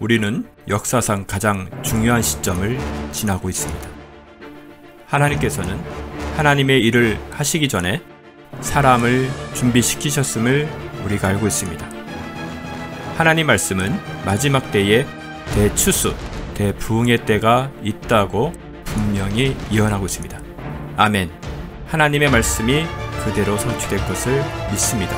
우리는 역사상 가장 중요한 시점을 지나고 있습니다. 하나님께서는 하나님의 일을 하시기 전에 사람을 준비시키셨음을 우리가 알고 있습니다. 하나님 말씀은 마지막 때에 대추수, 대부흥의 때가 있다고 분명히 예언하고 있습니다. 아멘. 하나님의 말씀이 그대로 성취될 것을 믿습니다.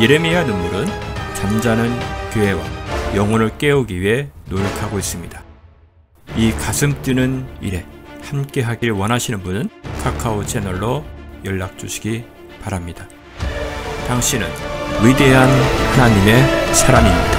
예레미야 눈물은 잠자는 교회와 영혼을 깨우기 위해 노력하고 있습니다. 이 가슴 뛰는 일에 함께 하길 원하시는 분은 카카오 채널로 연락 주시기 바랍니다. 당신은 위대한 하나님의 사람입니다.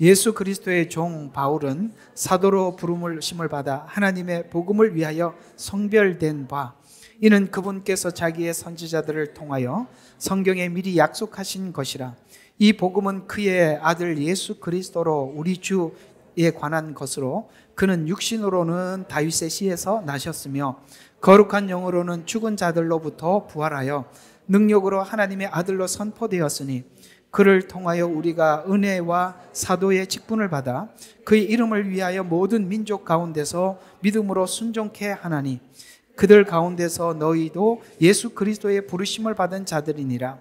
예수 그리스도의 종 바울은 사도로 부름을 심을 받아 하나님의 복음을 위하여 성별된 바 이는 그분께서 자기의 선지자들을 통하여 성경에 미리 약속하신 것이라 이 복음은 그의 아들 예수 그리스도로 우리 주에 관한 것으로 그는 육신으로는 다윗의 씨에서 나셨으며 거룩한 영으로는 죽은 자들로부터 부활하여 능력으로 하나님의 아들로 선포되었으니 그를 통하여 우리가 은혜와 사도의 직분을 받아 그의 이름을 위하여 모든 민족 가운데서 믿음으로 순종케 하나니 그들 가운데서 너희도 예수 그리스도의 부르심을 받은 자들이니라.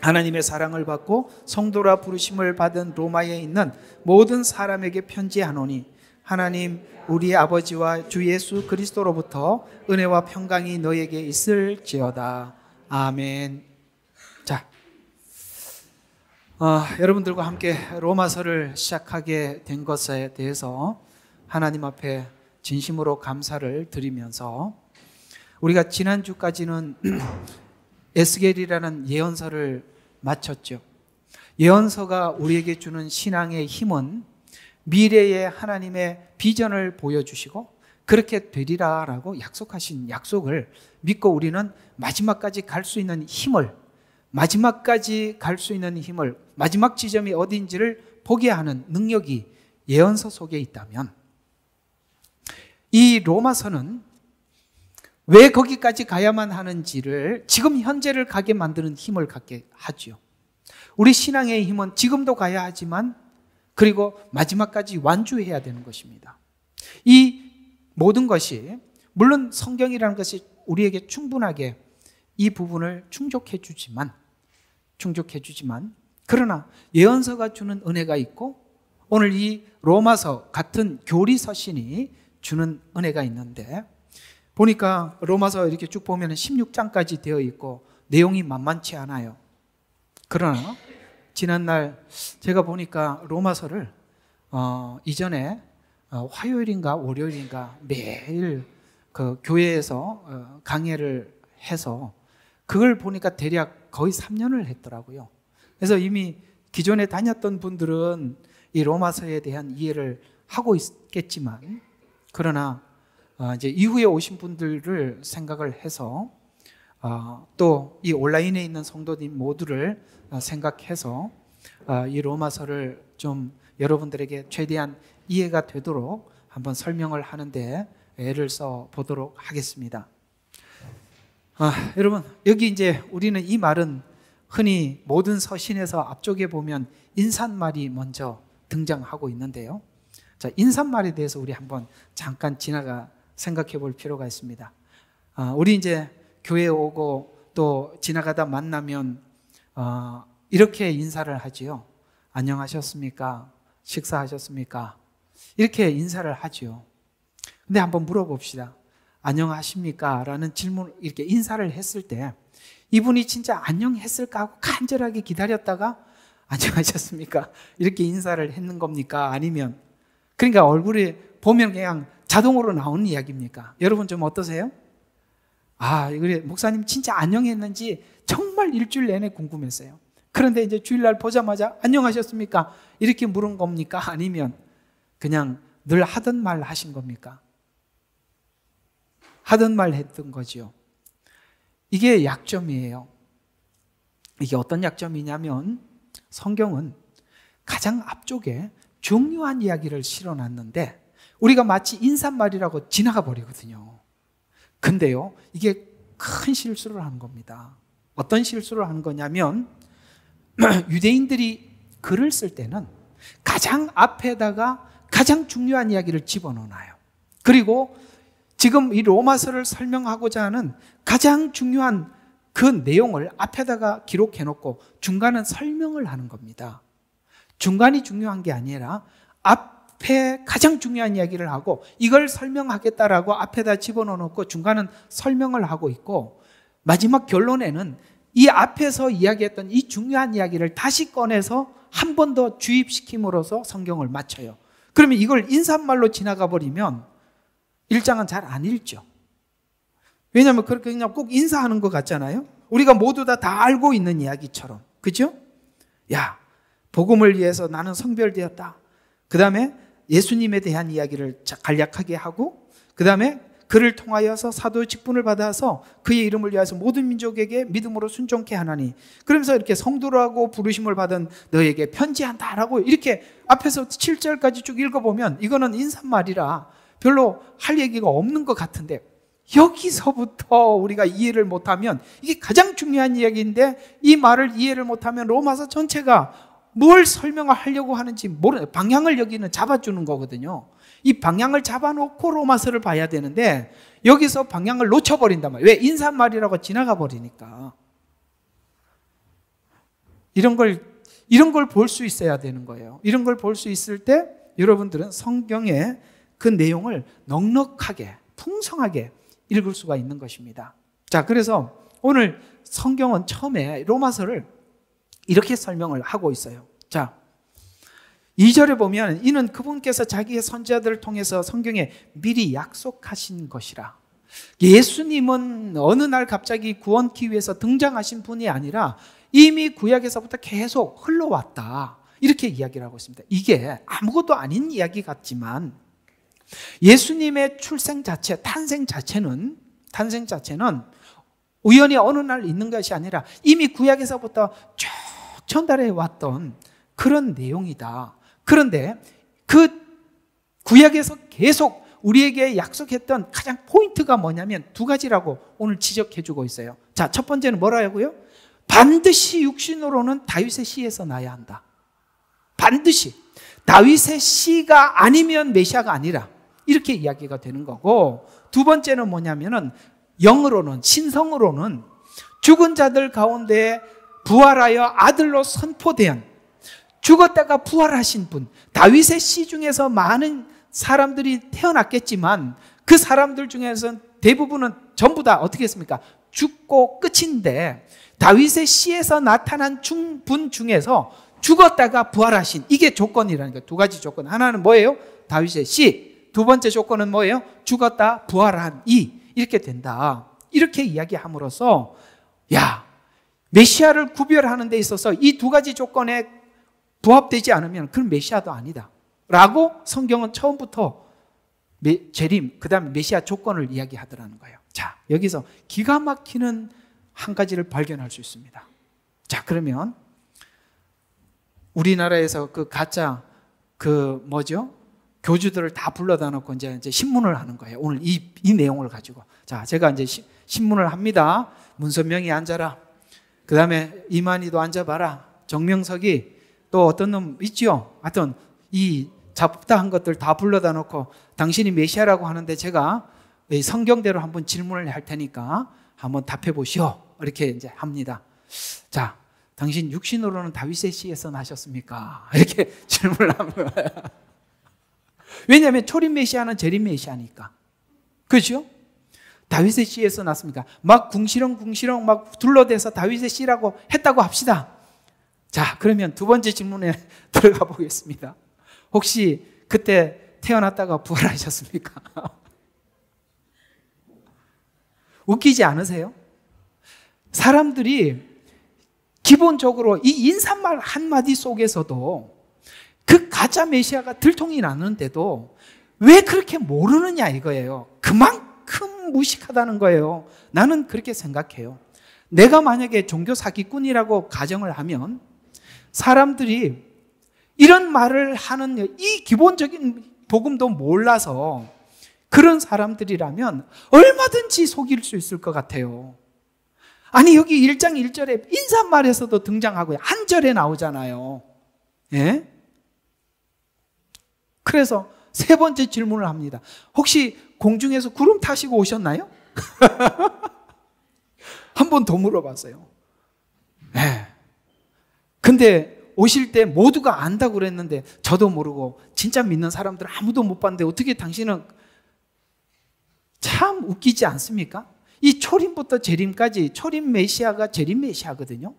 하나님의 사랑을 받고 성도라 부르심을 받은 로마에 있는 모든 사람에게 편지하노니 하나님 우리 아버지와 주 예수 그리스도로부터 은혜와 평강이 너에게 있을지어다. 아멘. 어, 여러분들과 함께 로마서를 시작하게 된 것에 대해서 하나님 앞에 진심으로 감사를 드리면서 우리가 지난주까지는 에스겔이라는 예언서를 마쳤죠. 예언서가 우리에게 주는 신앙의 힘은 미래의 하나님의 비전을 보여주시고 그렇게 되리라라고 약속하신 약속을 믿고 우리는 마지막까지 갈 수 있는 힘을 마지막까지 갈 수 있는 힘을 마지막 지점이 어디인지를 보게 하는 능력이 예언서 속에 있다면 이 로마서는 왜 거기까지 가야만 하는지를 지금 현재를 가게 만드는 힘을 갖게 하지요. 우리 신앙의 힘은 지금도 가야 하지만 그리고 마지막까지 완주해야 되는 것입니다. 이 모든 것이 물론 성경이라는 것이 우리에게 충분하게 이 부분을 충족해 주지만 충족해 주지만 그러나 예언서가 주는 은혜가 있고 오늘 이 로마서 같은 교리 서신이 주는 은혜가 있는데 보니까 로마서 이렇게 쭉 보면 16장까지 되어 있고 내용이 만만치 않아요. 그러나 지난날 제가 보니까 로마서를 어, 이전에 어, 화요일인가 월요일인가 매일 그 교회에서 어, 강의를 해서 그걸 보니까 대략 거의 3년을 했더라고요. 그래서 이미 기존에 다녔던 분들은 이 로마서에 대한 이해를 하고 있겠지만, 그러나 어, 이제 이후에 오신 분들을 생각을 해서 어, 또이 온라인에 있는 성도님 모두를 어, 생각해서 이 로마서를 좀 여러분들에게 최대한 이해가 되도록 한번 설명을 하는데 애를 써 보도록 하겠습니다. 아, 여러분 여기 이제 우리는 이 말은 흔히 모든 서신에서 앞쪽에 보면 인사말이 먼저 등장하고 있는데요. 자, 인사말에 대해서 우리 한번 잠깐 지나가 생각해 볼 필요가 있습니다. 아, 우리 이제 교회 오고 또 지나가다 만나면 어, 이렇게 인사를 하지요. 안녕하셨습니까? 식사하셨습니까? 이렇게 인사를 하지요. 근데 한번 물어봅시다. 안녕하십니까? 라는 질문, 이렇게 인사를 했을 때 이분이 진짜 안녕했을까 하고 간절하게 기다렸다가 안녕하셨습니까? 이렇게 인사를 했는 겁니까? 아니면 그러니까 얼굴에 보면 그냥 자동으로 나오는 이야기입니까? 여러분 좀 어떠세요? 아, 그래 목사님 진짜 안녕했는지 정말 일주일 내내 궁금했어요. 그런데 이제 주일날 보자마자 안녕하셨습니까? 이렇게 물은 겁니까? 아니면 그냥 늘 하던 말 하신 겁니까? 하던 말 했던 거지요. 이게 약점이에요. 이게 어떤 약점이냐면 성경은 가장 앞쪽에 중요한 이야기를 실어 놨는데 우리가 마치 인사말이라고 지나가 버리거든요. 근데요, 이게 큰 실수를 하는 겁니다. 어떤 실수를 하는 거냐면 유대인들이 글을 쓸 때는 가장 앞에다가 가장 중요한 이야기를 집어넣어요. 그리고 지금 이 로마서를 설명하고자 하는 가장 중요한 그 내용을 앞에다가 기록해 놓고 중간은 설명을 하는 겁니다. 중간이 중요한 게 아니라 앞에 가장 중요한 이야기를 하고 이걸 설명하겠다라고 앞에다 집어넣어 놓고 중간은 설명을 하고 있고 마지막 결론에는 이 앞에서 이야기했던 이 중요한 이야기를 다시 꺼내서 한 번 더 주입시킴으로써 성경을 마쳐요. 그러면 이걸 인사말로 지나가 버리면 일장은잘안 읽죠. 왜냐하면 그렇게 그냥 꼭 인사하는 것 같잖아요. 우리가 모두 다, 다 알고 있는 이야기처럼. 그죠? 야, 복음을 위해서 나는 성별되었다. 그 다음에 예수님에 대한 이야기를 간략하게 하고, 그 다음에 그를 통하여서 사도의 직분을 받아서 그의 이름을 위하여서 모든 민족에게 믿음으로 순종케 하나니. 그러면서 이렇게 성도라고 부르심을 받은 너에게 편지한다라고 이렇게 앞에서 7절까지 쭉 읽어보면 이거는 인사말이라 별로 할 얘기가 없는 것 같은데 여기서부터 우리가 이해를 못하면 이게 가장 중요한 이야기인데 이 말을 이해를 못하면 로마서 전체가 뭘 설명을 하려고 하는지 모르 방향을 여기는 잡아주는 거거든요. 이 방향을 잡아놓고 로마서를 봐야 되는데 여기서 방향을 놓쳐버린단 말이에요. 왜 인사말이라고 지나가 버리니까 이런 걸 이런 걸 볼 수 있어야 되는 거예요. 이런 걸 볼 수 있을 때 여러분들은 성경에 그 내용을 넉넉하게, 풍성하게 읽을 수가 있는 것입니다. 자, 그래서 오늘 성경은 처음에 로마서를 이렇게 설명을 하고 있어요. 자, 2절에 보면 이는 그분께서 자기의 선지자들을 통해서 성경에 미리 약속하신 것이라. 예수님은 어느 날 갑자기 구원기 위해서 등장하신 분이 아니라 이미 구약에서부터 계속 흘러왔다. 이렇게 이야기를 하고 있습니다. 이게 아무것도 아닌 이야기 같지만 예수님의 출생 자체, 탄생 자체는 탄생 자체는 우연히 어느 날 있는 것이 아니라 이미 구약에서부터 쭉 전달해 왔던 그런 내용이다. 그런데 그 구약에서 계속 우리에게 약속했던 가장 포인트가 뭐냐면 두 가지라고 오늘 지적해 주고 있어요. 자, 첫 번째는 뭐라고요? 반드시 육신으로는 다윗의 시에서 나야 한다. 반드시 다윗의 시가 아니면 메시아가 아니라 이렇게 이야기가 되는 거고 두 번째는 뭐냐면은 영으로는 신성으로는 죽은 자들 가운데 부활하여 아들로 선포된 죽었다가 부활하신 분 다윗의 시 중에서 많은 사람들이 태어났겠지만 그 사람들 중에서는 대부분은 전부 다 어떻게 했습니까? 죽고 끝인데 다윗의 시에서 나타난 분 중에서 죽었다가 부활하신 이게 조건이라는 거두 가지 조건. 하나는 뭐예요? 다윗의 시. 두 번째 조건은 뭐예요? 죽었다 부활한 이 이렇게 된다. 이렇게 이야기함으로써 야 메시아를 구별하는 데 있어서 이 두 가지 조건에 부합되지 않으면 그건 메시아도 아니다. 라고 성경은 처음부터 메, 재림, 그다음 메시아 조건을 이야기하더라는 거예요. 자, 여기서 기가 막히는 한 가지를 발견할 수 있습니다. 자, 그러면 우리나라에서 그 가짜 그 뭐죠? 교주들을 다 불러다 놓고 이제, 이제 신문을 하는 거예요. 오늘 이, 이 내용을 가지고. 자, 제가 이제 시, 신문을 합니다. 문선명이 앉아라. 그 다음에 이만희도 앉아봐라. 정명석이 또 어떤 놈있지 하여튼 이 잡다한 것들 다 불러다 놓고 당신이 메시아라고 하는데 제가 성경대로 한번 질문을 할 테니까 한번 답해 보시오. 이렇게 이제 합니다. 자, 당신 육신으로는 다윗의 씨에서 나셨습니까? 이렇게 질문을 하는 거예요. 왜냐하면 초림 메시아는 재림 메시아니까. 그죠? 다윗의 씨에서 났습니까? 막 궁시렁 궁시렁 막 둘러대서 다윗의 씨라고 했다고 합시다. 자, 그러면 두 번째 질문에 들어가 보겠습니다. 혹시 그때 태어났다가 부활하셨습니까? 웃기지 않으세요? 사람들이 기본적으로 이 인사말 한마디 속에서도 그 가짜 메시아가 들통이 나는데도 왜 그렇게 모르느냐 이거예요. 그만큼 무식하다는 거예요. 나는 그렇게 생각해요. 내가 만약에 종교 사기꾼이라고 가정을 하면 사람들이 이런 말을 하는 이 기본적인 복음도 몰라서 그런 사람들이라면 얼마든지 속일 수 있을 것 같아요. 아니, 여기 1장 1절에 인사말에서도 등장하고요. 한절에 나오잖아요. 예? 그래서 세 번째 질문을 합니다. 혹시 공중에서 구름 타시고 오셨나요? 한 번 더 물어봤어요. 네. 근데 오실 때 모두가 안다고 그랬는데 저도 모르고 진짜 믿는 사람들 아무도 못 봤는데 어떻게 당신은 참 웃기지 않습니까? 이 초림부터 재림까지 초림 메시아가 재림 메시아거든요.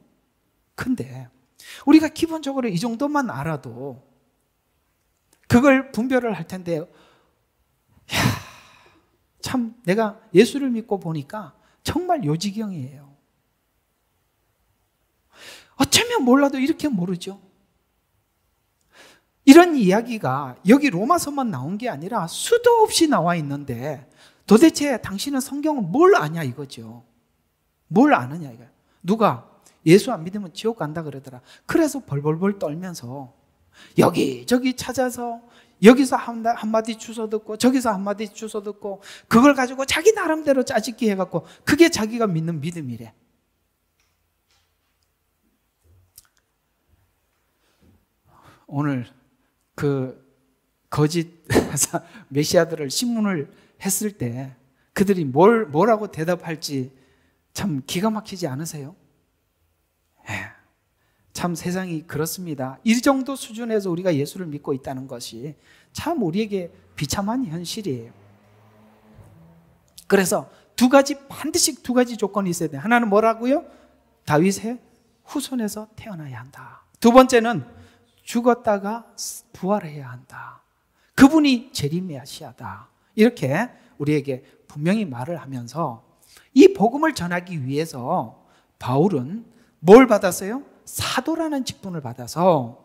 근데 우리가 기본적으로 이 정도만 알아도 그걸 분별을 할 텐데, 이야, 참 내가 예수를 믿고 보니까 정말 요지경이에요. 어쩌면 몰라도 이렇게 모르죠. 이런 이야기가 여기 로마서만 나온 게 아니라 수도 없이 나와 있는데 도대체 당신은 성경을 뭘 아냐 이거죠. 뭘 아느냐 이거 누가 예수 안 믿으면 지옥 간다 그러더라. 그래서 벌벌벌 떨면서 여기저기 찾아서 여기서 한마디 주워 듣고 저기서 한마디 주워 듣고 그걸 가지고 자기 나름대로 짜집기 해갖고 그게 자기가 믿는 믿음이래. 오늘 그 거짓 메시아들을 신문을 했을 때 그들이 뭘 뭐라고 대답할지 참 기가 막히지 않으세요? 에. 예. 참 세상이 그렇습니다. 이 정도 수준에서 우리가 예수를 믿고 있다는 것이 참 우리에게 비참한 현실이에요. 그래서 두 가지 반드시 두 가지 조건이 있어야 돼. 하나는 뭐라고요? 다윗의 후손에서 태어나야 한다. 두 번째는 죽었다가 부활해야 한다. 그분이 제림메아시아다 이렇게 우리에게 분명히 말을 하면서 이 복음을 전하기 위해서 바울은 뭘 받았어요? 사도라는 직분을 받아서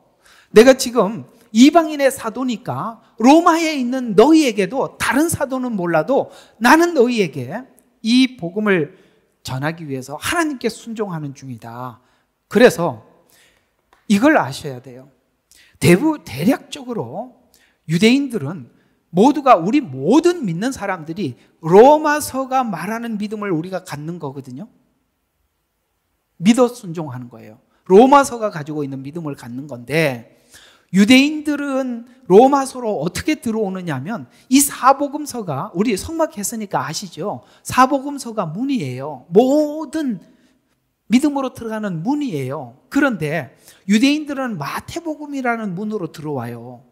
내가 지금 이방인의 사도니까 로마에 있는 너희에게도 다른 사도는 몰라도 나는 너희에게 이 복음을 전하기 위해서 하나님께 순종하는 중이다. 그래서 이걸 아셔야 돼요. 대부 대략적으로 유대인들은 모두가 우리 모든 믿는 사람들이 로마서가 말하는 믿음을 우리가 갖는 거거든요. 믿어 순종하는 거예요. 로마서가 가지고 있는 믿음을 갖는 건데 유대인들은 로마서로 어떻게 들어오느냐면 이 사복음서가 우리 성막했으니까 아시죠? 사복음서가 문이에요. 모든 믿음으로 들어가는 문이에요. 그런데 유대인들은 마태복음이라는 문으로 들어와요.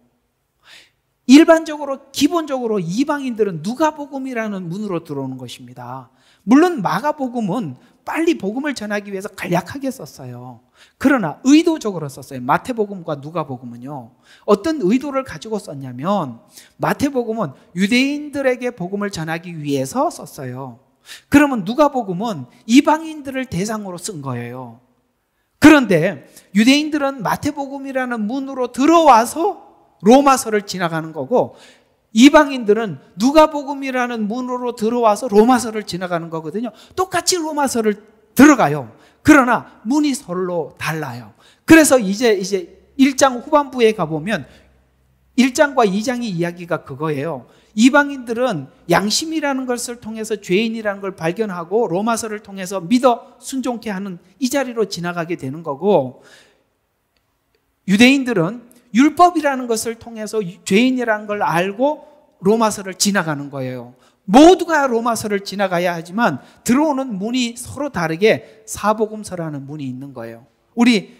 일반적으로 기본적으로 이방인들은 누가복음이라는 문으로 들어오는 것입니다. 물론 마가복음은 빨리 복음을 전하기 위해서 간략하게 썼어요. 그러나 의도적으로 썼어요. 마태복음과 누가복음은요. 어떤 의도를 가지고 썼냐면 마태복음은 유대인들에게 복음을 전하기 위해서 썼어요. 그러면 누가복음은 이방인들을 대상으로 쓴 거예요. 그런데 유대인들은 마태복음이라는 문으로 들어와서 로마서를 지나가는 거고 이방인들은 누가복음이라는 문으로 들어와서 로마서를 지나가는 거거든요. 똑같이 로마서를 들어가요. 그러나 문이 서로 달라요. 그래서 이제 이제 1장 후반부에 가 보면 1장과 2장의 이야기가 그거예요. 이방인들은 양심이라는 것을 통해서 죄인이라는 걸 발견하고 로마서를 통해서 믿어 순종케 하는 이 자리로 지나가게 되는 거고 유대인들은 율법이라는 것을 통해서 죄인이라는 걸 알고 로마서를 지나가는 거예요. 모두가 로마서를 지나가야 하지만 들어오는 문이 서로 다르게 사복음서라는 문이 있는 거예요. 우리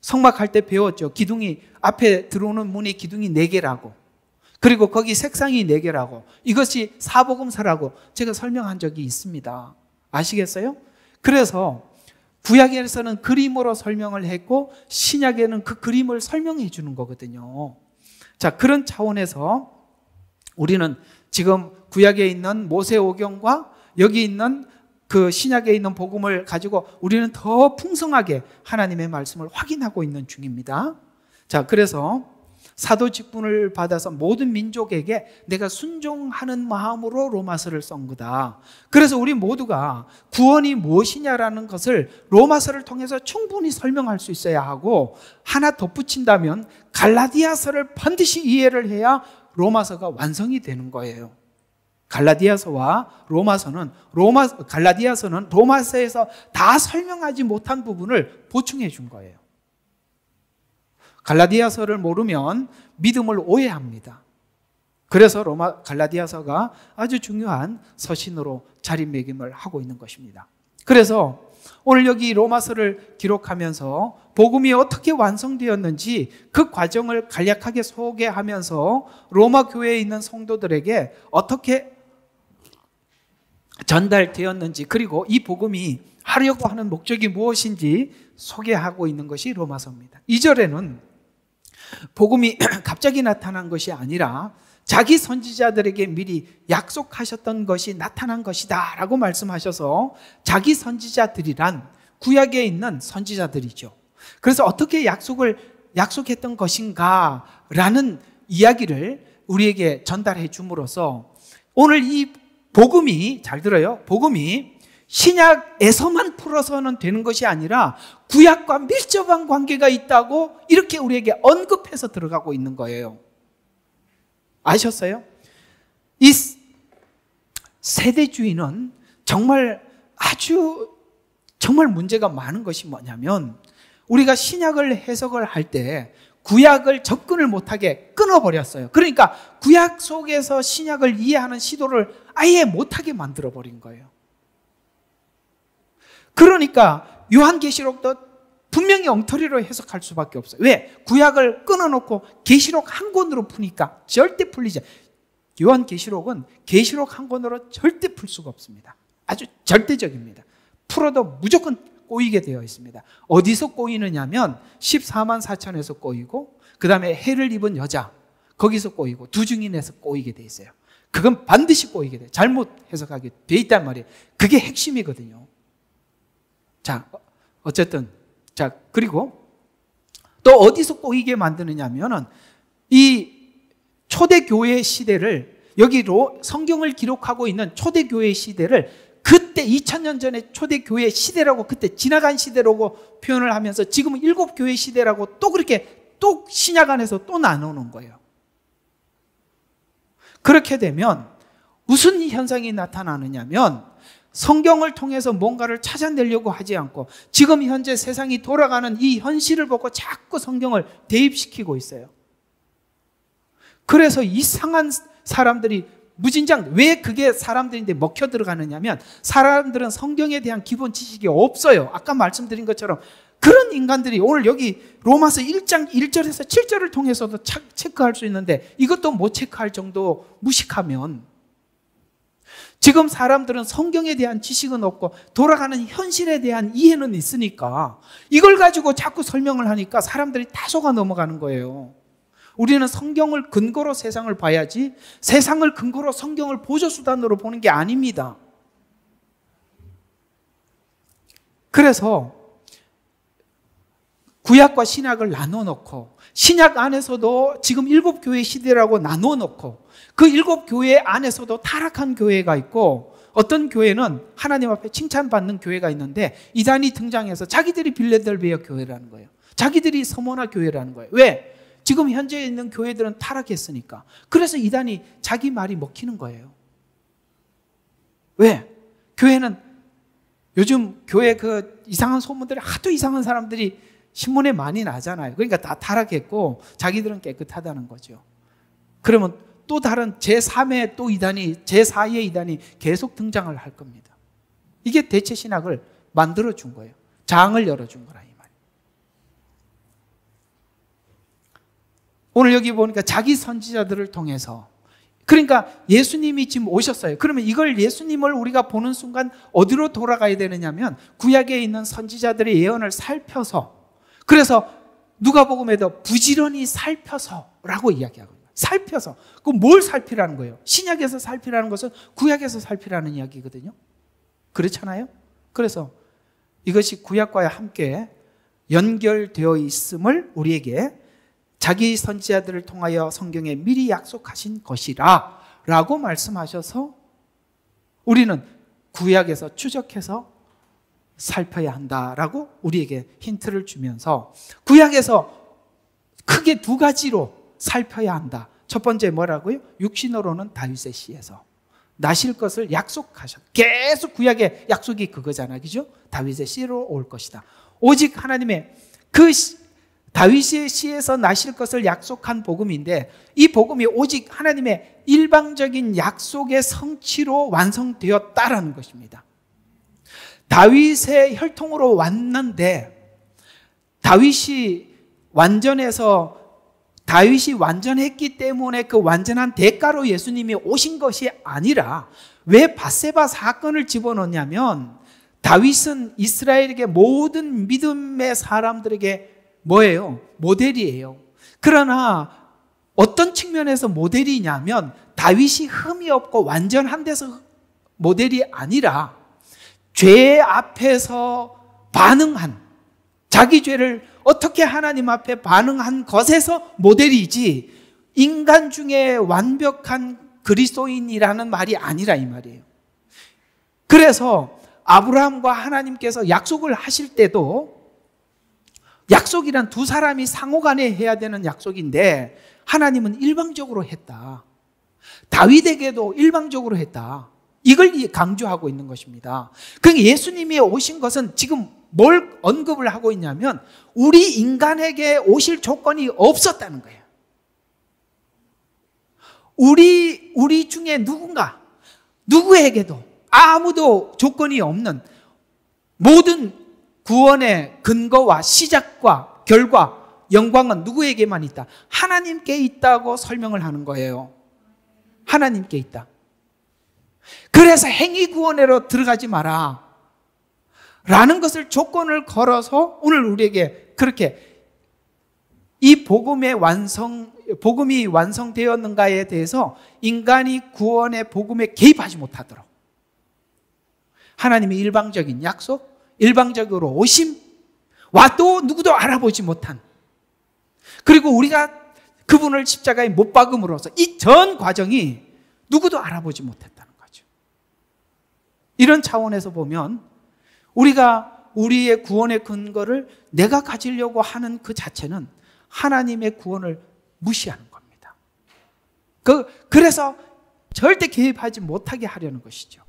성막할 때 배웠죠. 기둥이 앞에 들어오는 문이 기둥이 네 개라고. 그리고 거기 색상이 네 개라고. 이것이 사복음서라고 제가 설명한 적이 있습니다. 아시겠어요? 그래서 구약에서는 그림으로 설명을 했고 신약에는 그 그림을 설명해 주는 거거든요. 자, 그런 차원에서 우리는 지금 구약에 있는 모세오경과 여기 있는 그 신약에 있는 복음을 가지고 우리는 더 풍성하게 하나님의 말씀을 확인하고 있는 중입니다. 자, 그래서 사도 직분을 받아서 모든 민족에게 내가 순종하는 마음으로 로마서를 쓴 거다. 그래서 우리 모두가 구원이 무엇이냐라는 것을 로마서를 통해서 충분히 설명할 수 있어야 하고 하나 덧붙인다면 갈라디아서를 반드시 이해를 해야 로마서가 완성이 되는 거예요. 갈라디아서와 로마서는 로마 갈라디아서는 로마서에서 다 설명하지 못한 부분을 보충해 준 거예요. 갈라디아서를 모르면 믿음을 오해합니다. 그래서 로마 갈라디아서가 아주 중요한 서신으로 자리매김을 하고 있는 것입니다. 그래서 오늘 여기 로마서를 기록하면서 복음이 어떻게 완성되었는지 그 과정을 간략하게 소개하면서 로마 교회에 있는 성도들에게 어떻게 전달되었는지 그리고 이 복음이 하려고 하는 목적이 무엇인지 소개하고 있는 것이 로마서입니다. 2절에는 복음이 갑자기 나타난 것이 아니라 자기 선지자들에게 미리 약속하셨던 것이 나타난 것이다 라고 말씀하셔서 자기 선지자들이란 구약에 있는 선지자들이죠. 그래서 어떻게 약속을 약속했던 것인가 라는 이야기를 우리에게 전달해 줌으로써 오늘 이 복음이 잘 들어요. 복음이 신약에서만 풀어서는 되는 것이 아니라 구약과 밀접한 관계가 있다고 이렇게 우리에게 언급해서 들어가고 있는 거예요. 아셨어요? 이 세대주의는 정말 아주 정말 문제가 많은 것이 뭐냐면 우리가 신약을 해석을 할 때 구약을 접근을 못하게 끊어버렸어요. 그러니까 구약 속에서 신약을 이해하는 시도를 아예 못하게 만들어버린 거예요. 그러니까 요한계시록도 분명히 엉터리로 해석할 수밖에 없어요. 왜? 구약을 끊어놓고 계시록 한 권으로 푸니까 절대 풀리지 않아 요한계시록은 요 계시록 한 권으로 절대 풀 수가 없습니다. 아주 절대적입니다. 풀어도 무조건 꼬이게 되어 있습니다. 어디서 꼬이느냐면 14만 4천에서 꼬이고 그 다음에 해를 입은 여자 거기서 꼬이고 두 중인에서 꼬이게 돼 있어요. 그건 반드시 꼬이게 돼. 요 잘못 해석하게 돼 있단 말이에요. 그게 핵심이거든요. 자, 어쨌든. 자, 그리고 또 어디서 꼬이게 만드느냐면은 이 초대교회 시대를 여기로 성경을 기록하고 있는 초대교회 시대를 그때 2000년 전에 초대교회 시대라고 그때 지나간 시대라고 표현을 하면서 지금은 일곱 교회 시대라고 또 그렇게 또 신약 안에서 또 나누는 거예요. 그렇게 되면 무슨 현상이 나타나느냐면 성경을 통해서 뭔가를 찾아내려고 하지 않고 지금 현재 세상이 돌아가는 이 현실을 보고 자꾸 성경을 대입시키고 있어요. 그래서 이상한 사람들이 무진장 왜 그게 사람들인데 먹혀 들어가느냐면 사람들은 성경에 대한 기본 지식이 없어요. 아까 말씀드린 것처럼 그런 인간들이 오늘 여기 로마서 1장 1절에서 7절을 통해서도 체크할 수 있는데 이것도 못 체크할 정도 무식하면 지금 사람들은 성경에 대한 지식은 없고 돌아가는 현실에 대한 이해는 있으니까 이걸 가지고 자꾸 설명을 하니까 사람들이 다소가 넘어가는 거예요. 우리는 성경을 근거로 세상을 봐야지 세상을 근거로 성경을 보조수단으로 보는 게 아닙니다. 그래서 구약과 신약을 나눠 놓고 신약 안에서도 지금 일곱 교회 시대라고 나누어 놓고 그 일곱 교회 안에서도 타락한 교회가 있고 어떤 교회는 하나님 앞에 칭찬받는 교회가 있는데 이단이 등장해서 자기들이 빌레델베어 교회라는 거예요. 자기들이 서머나 교회라는 거예요. 왜? 지금 현재 있는 교회들은 타락했으니까. 그래서 이단이 자기 말이 먹히는 거예요. 왜? 교회는 요즘 교회 그 이상한 소문들이 하도 이상한 사람들이 신문에 많이 나잖아요. 그러니까 다 타락했고 자기들은 깨끗하다는 거죠. 그러면 또 다른 제3의 또 이단이 제4의 이단이 계속 등장을 할 겁니다. 이게 대체 신학을 만들어 준 거예요. 장을 열어 준 거라 이 말. 오늘 여기 보니까 자기 선지자들을 통해서 그러니까 예수님이 지금 오셨어요. 그러면 이걸 예수님을 우리가 보는 순간 어디로 돌아가야 되느냐면 구약에 있는 선지자들의 예언을 살펴서 그래서 누가복음에도 부지런히 살펴서라고 이야기하거든요. 살펴서. 그럼 뭘 살피라는 거예요? 신약에서 살피라는 것은 구약에서 살피라는 이야기거든요. 그렇잖아요. 그래서 이것이 구약과 함께 연결되어 있음을 우리에게 자기 선지자들을 통하여 성경에 미리 약속하신 것이라 라고 말씀하셔서 우리는 구약에서 추적해서 살펴야 한다라고 우리에게 힌트를 주면서 구약에서 크게 두 가지로 살펴야 한다. 첫 번째 뭐라고요? 육신으로는 다윗의 시에서 나실 것을 약속하셨. 계속 구약의 약속이 그거잖아. 그죠? 다윗의 씨로 올 것이다. 오직 하나님의 그 다윗의 씨에서 나실 것을 약속한 복음인데 이 복음이 오직 하나님의 일방적인 약속의 성취로 완성되었다라는 것입니다. 다윗의 혈통으로 왔는데 다윗이 완전해서 다윗이 완전했기 때문에 그 완전한 대가로 예수님이 오신 것이 아니라 왜 바세바 사건을 집어넣냐면 다윗은 이스라엘에게 모든 믿음의 사람들에게 뭐예요? 모델이에요. 그러나 어떤 측면에서 모델이냐면 다윗이 흠이 없고 완전한 데서 모델이 아니라 죄 앞에서 반응한 자기 죄를 어떻게 하나님 앞에 반응한 것에서 모델이지 인간 중에 완벽한 그리스도인이라는 말이 아니라 이 말이에요. 그래서 아브라함과 하나님께서 약속을 하실 때도 약속이란 두 사람이 상호간에 해야 되는 약속인데 하나님은 일방적으로 했다. 다윗에게도 일방적으로 했다. 이걸 강조하고 있는 것입니다. 그 예수님이 오신 것은 지금 뭘 언급을 하고 있냐면 우리 인간에게 오실 조건이 없었다는 거예요. 우리 우리 중에 누군가 누구에게도 아무도 조건이 없는 모든 구원의 근거와 시작과 결과 영광은 누구에게만 있다. 하나님께 있다고 설명을 하는 거예요. 하나님께 있다. 그래서 행위 구원으로 들어가지 마라. 라는 것을 조건을 걸어서 오늘 우리에게 그렇게 이 복음의 완성, 복음이 완성되었는가에 대해서 인간이 구원의 복음에 개입하지 못하도록 하나님의 일방적인 약속, 일방적으로 오심, 와도 누구도 알아보지 못한 그리고 우리가 그분을 십자가에 못 박음으로써 이 전 과정이 누구도 알아보지 못했다. 이런 차원에서 보면 우리가 우리의 구원의 근거를 내가 가지려고 하는 그 자체는 하나님의 구원을 무시하는 겁니다. 그, 그래서 절대 개입하지 못하게 하려는 것이죠.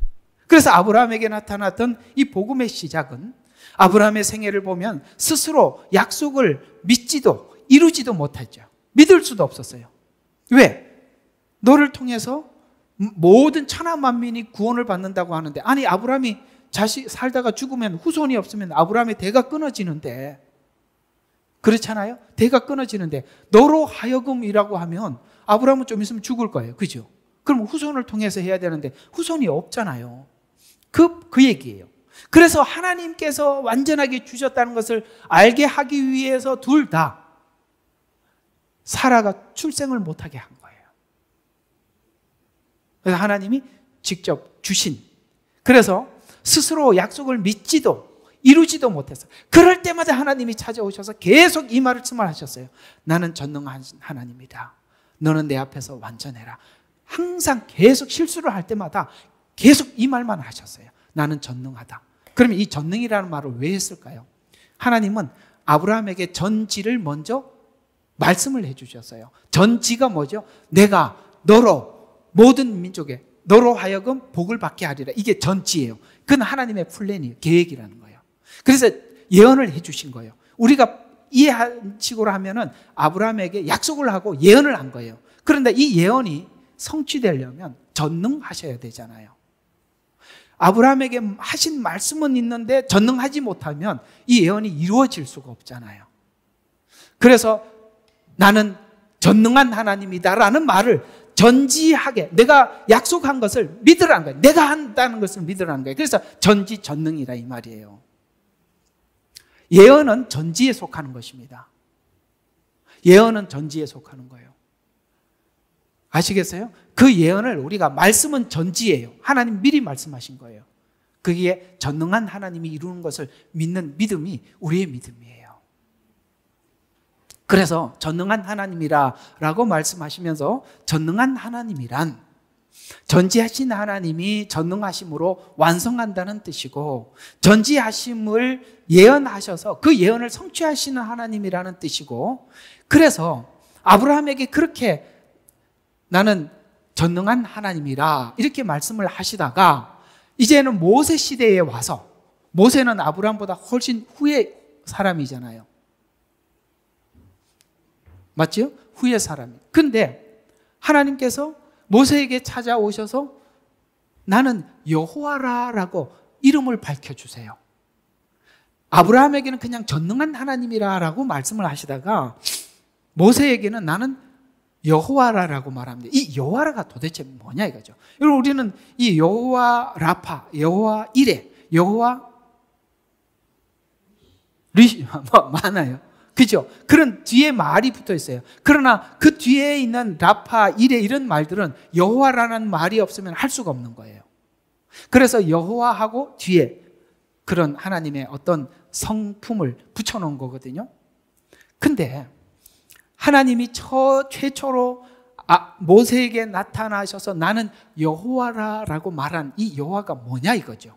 그래서 아브라함에게 나타났던 이 복음의 시작은 아브라함의 생애를 보면 스스로 약속을 믿지도 이루지도 못했죠 믿을 수도 없었어요. 왜? 너를 통해서 모든 천하 만민이 구원을 받는다고 하는데 아니 아브라함이 자식 살다가 죽으면 후손이 없으면 아브라함의 대가 끊어지는데 그렇잖아요. 대가 끊어지는데 너로 하여금이라고 하면 아브라함은 좀 있으면 죽을 거예요. 그죠? 그럼 후손을 통해서 해야 되는데 후손이 없잖아요. 그, 그 얘기예요. 그래서 하나님께서 완전하게 주셨다는 것을 알게 하기 위해서 둘 다 사라가 출생을 못하게 한 그래서 하나님이 직접 주신. 그래서 스스로 약속을 믿지도 이루지도 못해서 그럴 때마다 하나님이 찾아오셔서 계속 이 말씀을 하셨어요. 나는 전능한 하나님이다. 너는 내 앞에서 완전해라. 항상 계속 실수를 할 때마다 계속 이 말만 하셨어요. 나는 전능하다. 그러면 이 전능이라는 말을 왜 했을까요? 하나님은 아브라함에게 전지를 먼저 말씀을 해주셨어요. 전지가 뭐죠? 내가 너로 모든 민족에 너로 하여금 복을 받게 하리라. 이게 전치예요. 그건 하나님의 플랜이에요. 계획이라는 거예요. 그래서 예언을 해 주신 거예요. 우리가 이해한 식으로 하면은 아브라함에게 약속을 하고 예언을 한 거예요. 그런데 이 예언이 성취되려면 전능하셔야 되잖아요. 아브라함에게 하신 말씀은 있는데 전능하지 못하면 이 예언이 이루어질 수가 없잖아요. 그래서 나는 전능한 하나님이다라는 말을 전지하게 내가 약속한 것을 믿으라는 거예요. 내가 한다는 것을 믿으라는 거예요. 그래서 전지전능이라 이 말이에요. 예언은 전지에 속하는 것입니다. 예언은 전지에 속하는 거예요. 아시겠어요? 그 예언을 우리가 말씀은 전지예요. 하나님 미리 말씀하신 거예요. 그게 전능한 하나님이 이루는 것을 믿는 믿음이 우리의 믿음이에요. 그래서 전능한 하나님이라라고 말씀하시면서 전능한 하나님이란 전지하신 하나님이 전능하심으로 완성한다는 뜻이고 전지하심을 예언하셔서 그 예언을 성취하시는 하나님이라는 뜻이고 그래서 아브라함에게 그렇게 나는 전능한 하나님이라 이렇게 말씀을 하시다가 이제는 모세 시대에 와서 모세는 아브라함보다 훨씬 후의 사람이잖아요. 맞죠? 후의 사람이. 근데 하나님께서 모세에게 찾아오셔서 나는 여호와라라고 이름을 밝혀 주세요. 아브라함에게는 그냥 전능한 하나님이라라고 말씀을 하시다가 모세에게는 나는 여호와라라고 말합니다. 이 여호와라가 도대체 뭐냐 이거죠. 여러분 우리는 이 여호와 라파, 여호와 이레, 여호와 리뭐 많아요. 그죠? 그런 뒤에 말이 붙어 있어요. 그러나 그 뒤에 있는 라파, 이레 이런 말들은 여호와라는 말이 없으면 할 수가 없는 거예요. 그래서 여호와하고 뒤에 그런 하나님의 어떤 성품을 붙여놓은 거거든요. 근데 하나님이 처, 최초로 아, 모세에게 나타나셔서 나는 여호와라라고 말한 이 여호와가 뭐냐 이거죠.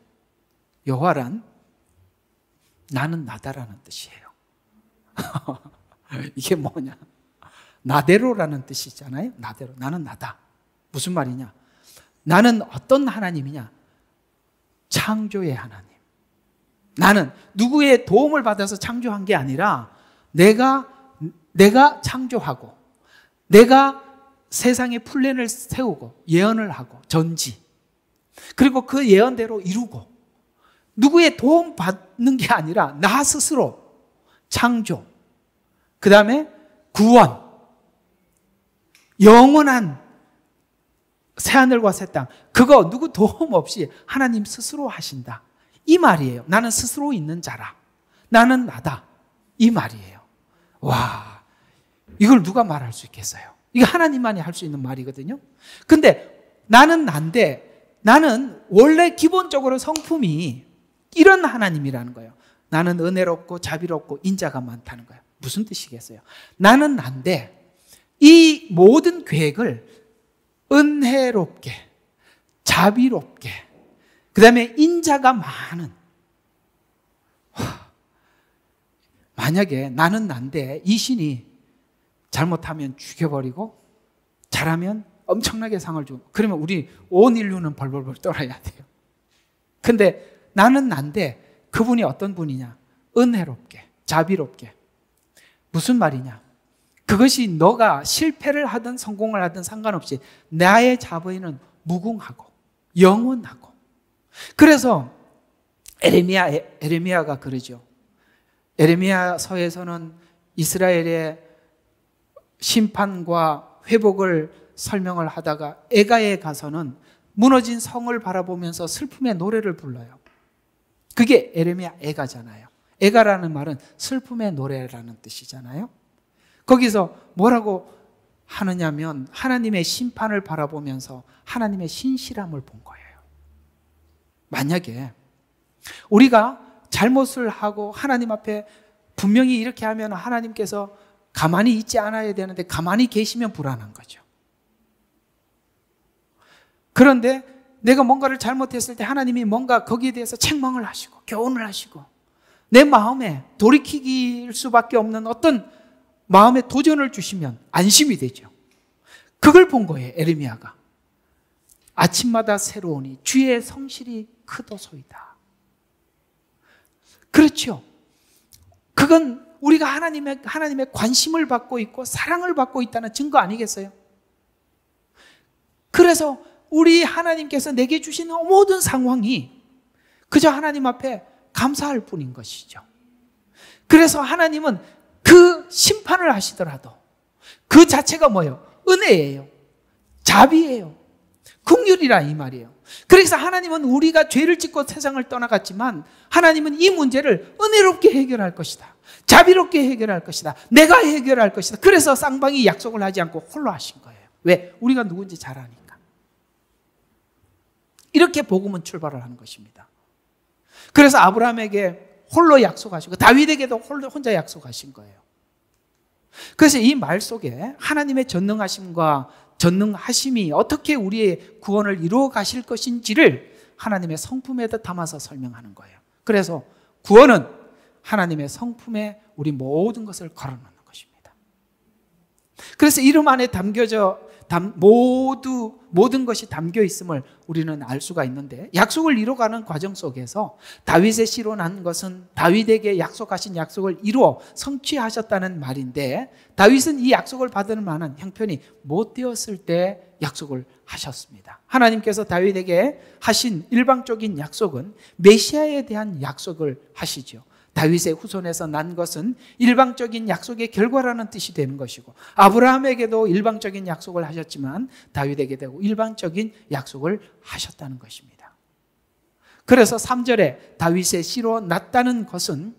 여호와란 나는 나다라는 뜻이에요. 이게 뭐냐? 나대로라는 뜻이잖아요. 나대로. 나는 나다. 무슨 말이냐? 나는 어떤 하나님이냐? 창조의 하나님. 나는 누구의 도움을 받아서 창조한 게 아니라 내가 내가 창조하고 내가 세상의 플랜을 세우고 예언을 하고 전지 그리고 그 예언대로 이루고 누구의 도움 받는 게 아니라 나 스스로 창조, 그 다음에 구원, 영원한 새하늘과 새 땅. 그거 누구 도움 없이 하나님 스스로 하신다. 이 말이에요. 나는 스스로 있는 자라. 나는 나다. 이 말이에요. 와, 이걸 누가 말할 수 있겠어요? 이게 하나님만이 할 수 있는 말이거든요. 근데 나는 난데 나는 원래 기본적으로 성품이 이런 하나님이라는 거예요. 나는 은혜롭고 자비롭고 인자가 많다는 거야. 무슨 뜻이겠어요? 나는 난데 이 모든 계획을 은혜롭게, 자비롭게, 그 다음에 인자가 많은. 만약에 나는 난데 이 신이 잘못하면 죽여버리고 잘하면 엄청나게 상을 주고 그러면 우리 온 인류는 벌벌벌 떨어야 돼요. 근데 나는 난데 그분이 어떤 분이냐? 은혜롭게, 자비롭게. 무슨 말이냐? 그것이 너가 실패를 하든 성공을 하든 상관없이 나의 자부인은 무궁하고 영원하고. 그래서 에레미야 에레미야가 그러죠. 에레미야서에서는 이스라엘의 심판과 회복을 설명을 하다가 에가에 가서는 무너진 성을 바라보면서 슬픔의 노래를 불러요. 그게 에레미야 애가잖아요. 애가라는 말은 슬픔의 노래라는 뜻이잖아요. 거기서 뭐라고 하느냐면 하나님의 심판을 바라보면서 하나님의 신실함을 본 거예요. 만약에 우리가 잘못을 하고 하나님 앞에 분명히 이렇게 하면 하나님께서 가만히 있지 않아야 되는데 가만히 계시면 불안한 거죠. 그런데 내가 뭔가를 잘못했을 때 하나님이 뭔가 거기에 대해서 책망을 하시고 교훈을 하시고 내 마음에 돌이키길 수밖에 없는 어떤 마음의 도전을 주시면 안심이 되죠. 그걸 본 거예요, 에르미야가. 아침마다 새로우니 주의 성실이 크도소이다. 그렇죠. 그건 우리가 하나님의, 하나님의 관심을 받고 있고 사랑을 받고 있다는 증거 아니겠어요? 그래서 우리 하나님께서 내게 주신 모든 상황이 그저 하나님 앞에 감사할 뿐인 것이죠. 그래서 하나님은 그 심판을 하시더라도 그 자체가 뭐예요? 은혜예요. 자비예요. 극률이라 이 말이에요. 그래서 하나님은 우리가 죄를 짓고 세상을 떠나갔지만 하나님은 이 문제를 은혜롭게 해결할 것이다. 자비롭게 해결할 것이다. 내가 해결할 것이다. 그래서 쌍방이 약속을 하지 않고 홀로 하신 거예요. 왜? 우리가 누군지 잘 아니까. 이렇게 복음은 출발을 하는 것입니다. 그래서 아브라함에게 홀로 약속하시고 다윗에게도 홀로 혼자 약속하신 거예요. 그래서 이 말 속에 하나님의 전능하심과 전능하심이 어떻게 우리의 구원을 이루어 가실 것인지를 하나님의 성품에다 담아서 설명하는 거예요. 그래서 구원은 하나님의 성품에 우리 모든 것을 걸어놓는 것입니다. 그래서 이름 안에 담겨져 모두 모든 것이 담겨 있음을 우리는 알 수가 있는데 약속을 이루가는 과정 속에서 다윗의 시로 난 것은 다윗에게 약속하신 약속을 이루어 성취하셨다는 말인데 다윗은 이 약속을 받을 만한 형편이 못 되었을 때 약속을 하셨습니다. 하나님께서 다윗에게 하신 일방적인 약속은 메시아에 대한 약속을 하시죠. 다윗의 후손에서 난 것은 일방적인 약속의 결과라는 뜻이 되는 것이고 아브라함에게도 일방적인 약속을 하셨지만 다윗에게 되고 일방적인 약속을 하셨다는 것입니다. 그래서 3절에 다윗의 씨로 났다는 것은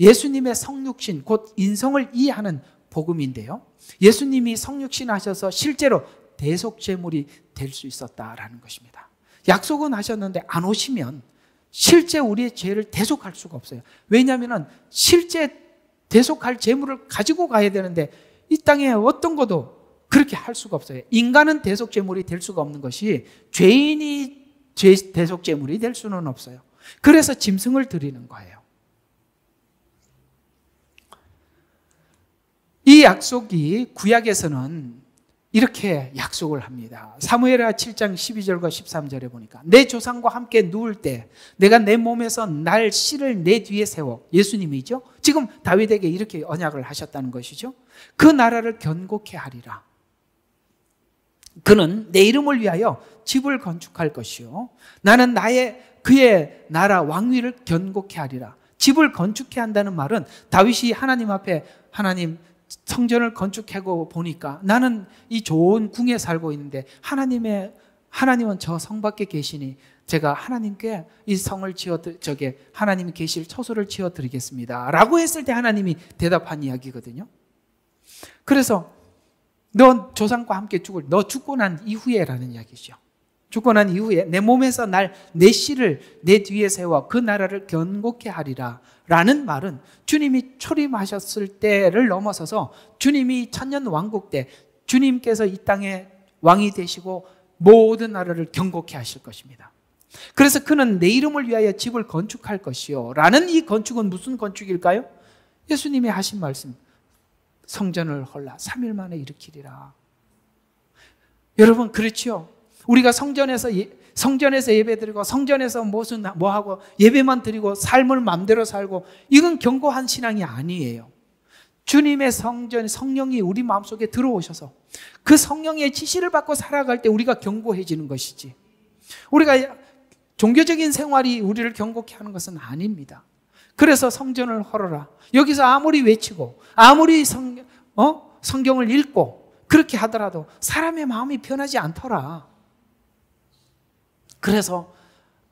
예수님의 성육신 곧 인성을 이해하는 복음인데요. 예수님이 성육신 하셔서 실제로 대속제물이 될 수 있었다라는 것입니다. 약속은 하셨는데 안 오시면 실제 우리의 죄를 대속할 수가 없어요. 왜냐하면 실제 대속할 재물을 가지고 가야 되는데 이 땅에 어떤 것도 그렇게 할 수가 없어요. 인간은 대속 재물이 될 수가 없는 것이 죄인이 죄, 대속 재물이 될 수는 없어요. 그래서 짐승을 드리는 거예요. 이 약속이 구약에서는 이렇게 약속을 합니다. 사무엘하 7장 12절과 13절에 보니까 내 조상과 함께 누울 때 내가 내 몸에서 날 씨를 내 뒤에 세워 예수님이죠. 지금 다윗에게 이렇게 언약을 하셨다는 것이죠. 그 나라를 견고케 하리라. 그는 내 이름을 위하여 집을 건축할 것이요 나는 나의 그의 나라 왕위를 견고케 하리라. 집을 건축해 한다는 말은 다윗이 하나님 앞에 하나님 성전을 건축하고 보니까 나는 이 좋은 궁에 살고 있는데 하나님의 하나님은 저 성 밖에 계시니 제가 하나님께 이 성을 지어 저게 하나님이 계실 처소를 지어 드리겠습니다라고 했을 때 하나님이 대답한 이야기거든요. 그래서 넌 조상과 함께 죽을 너 죽고 난 이후에라는 이야기죠. 죽고 난 이후에 내 몸에서 날, 내 씨를 내 뒤에 세워 그 나라를 견고케 하리라. 라는 말은 주님이 초림하셨을 때를 넘어서서 주님이 천년 왕국 때 주님께서 이 땅에 왕이 되시고 모든 나라를 견고케 하실 것입니다. 그래서 그는 내 이름을 위하여 집을 건축할 것이요. 라는 이 건축은 무슨 건축일까요? 예수님이 하신 말씀. 성전을 헐라. 3일 만에 일으키리라. 여러분, 그렇지요? 우리가 성전에서 예, 성전에서 예배드리고 성전에서 무슨 뭐 하고 예배만 드리고 삶을 마음대로 살고 이건 견고한 신앙이 아니에요. 주님의 성전 성령이 우리 마음속에 들어오셔서 그 성령의 지시를 받고 살아갈 때 우리가 견고해지는 것이지. 우리가 종교적인 생활이 우리를 경고케 하는 것은 아닙니다. 그래서 성전을 헐어라. 여기서 아무리 외치고 아무리 성, 어? 성경을 읽고 그렇게 하더라도 사람의 마음이 변하지 않더라. 그래서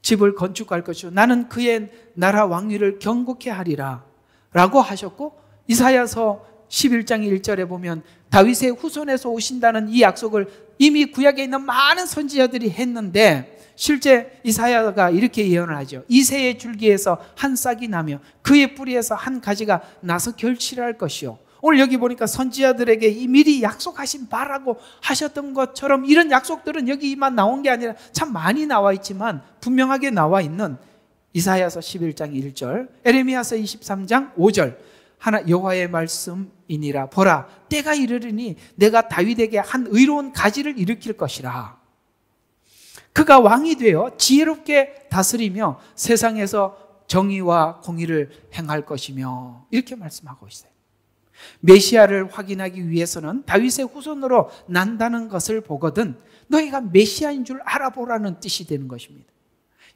집을 건축할 것이요 나는 그의 나라 왕위를 경고케 하리라 라고 하셨고 이사야서 11장 1절에 보면 다윗의 후손에서 오신다는 이 약속을 이미 구약에 있는 많은 선지자들이 했는데 실제 이사야가 이렇게 예언을 하죠. 이세의 줄기에서 한 싹이 나며 그의 뿌리에서 한 가지가 나서 결실할 것이요 오늘 여기 보니까 선지자들에게 이 미리 약속하신 바라고 하셨던 것처럼 이런 약속들은 여기만 나온 게 아니라 참 많이 나와 있지만 분명하게 나와 있는 이사야서 11장 1절, 에레미야서 23장 5절 하나 여호와의 말씀이니라 보라 때가 이르르니 내가 다윗에게 한 의로운 가지를 일으킬 것이라 그가 왕이 되어 지혜롭게 다스리며 세상에서 정의와 공의를 행할 것이며 이렇게 말씀하고 있어요. 메시아를 확인하기 위해서는 다윗의 후손으로 난다는 것을 보거든 너희가 메시아인 줄 알아보라는 뜻이 되는 것입니다.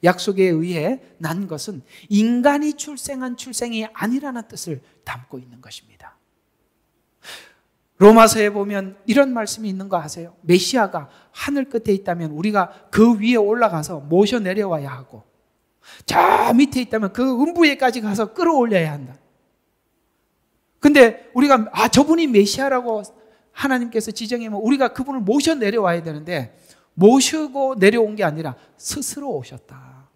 약속에 의해 난 것은 인간이 출생한 출생이 아니라는 뜻을 담고 있는 것입니다. 로마서에 보면 이런 말씀이 있는 거 아세요? 메시아가 하늘 끝에 있다면 우리가 그 위에 올라가서 모셔 내려와야 하고 저 밑에 있다면 그 음부에까지 가서 끌어올려야 한다. 근데 우리가 아 저분이 메시아라고 하나님께서 지정하면 우리가 그분을 모셔 내려와야 되는데 모시고 내려온 게 아니라 스스로 오셨다.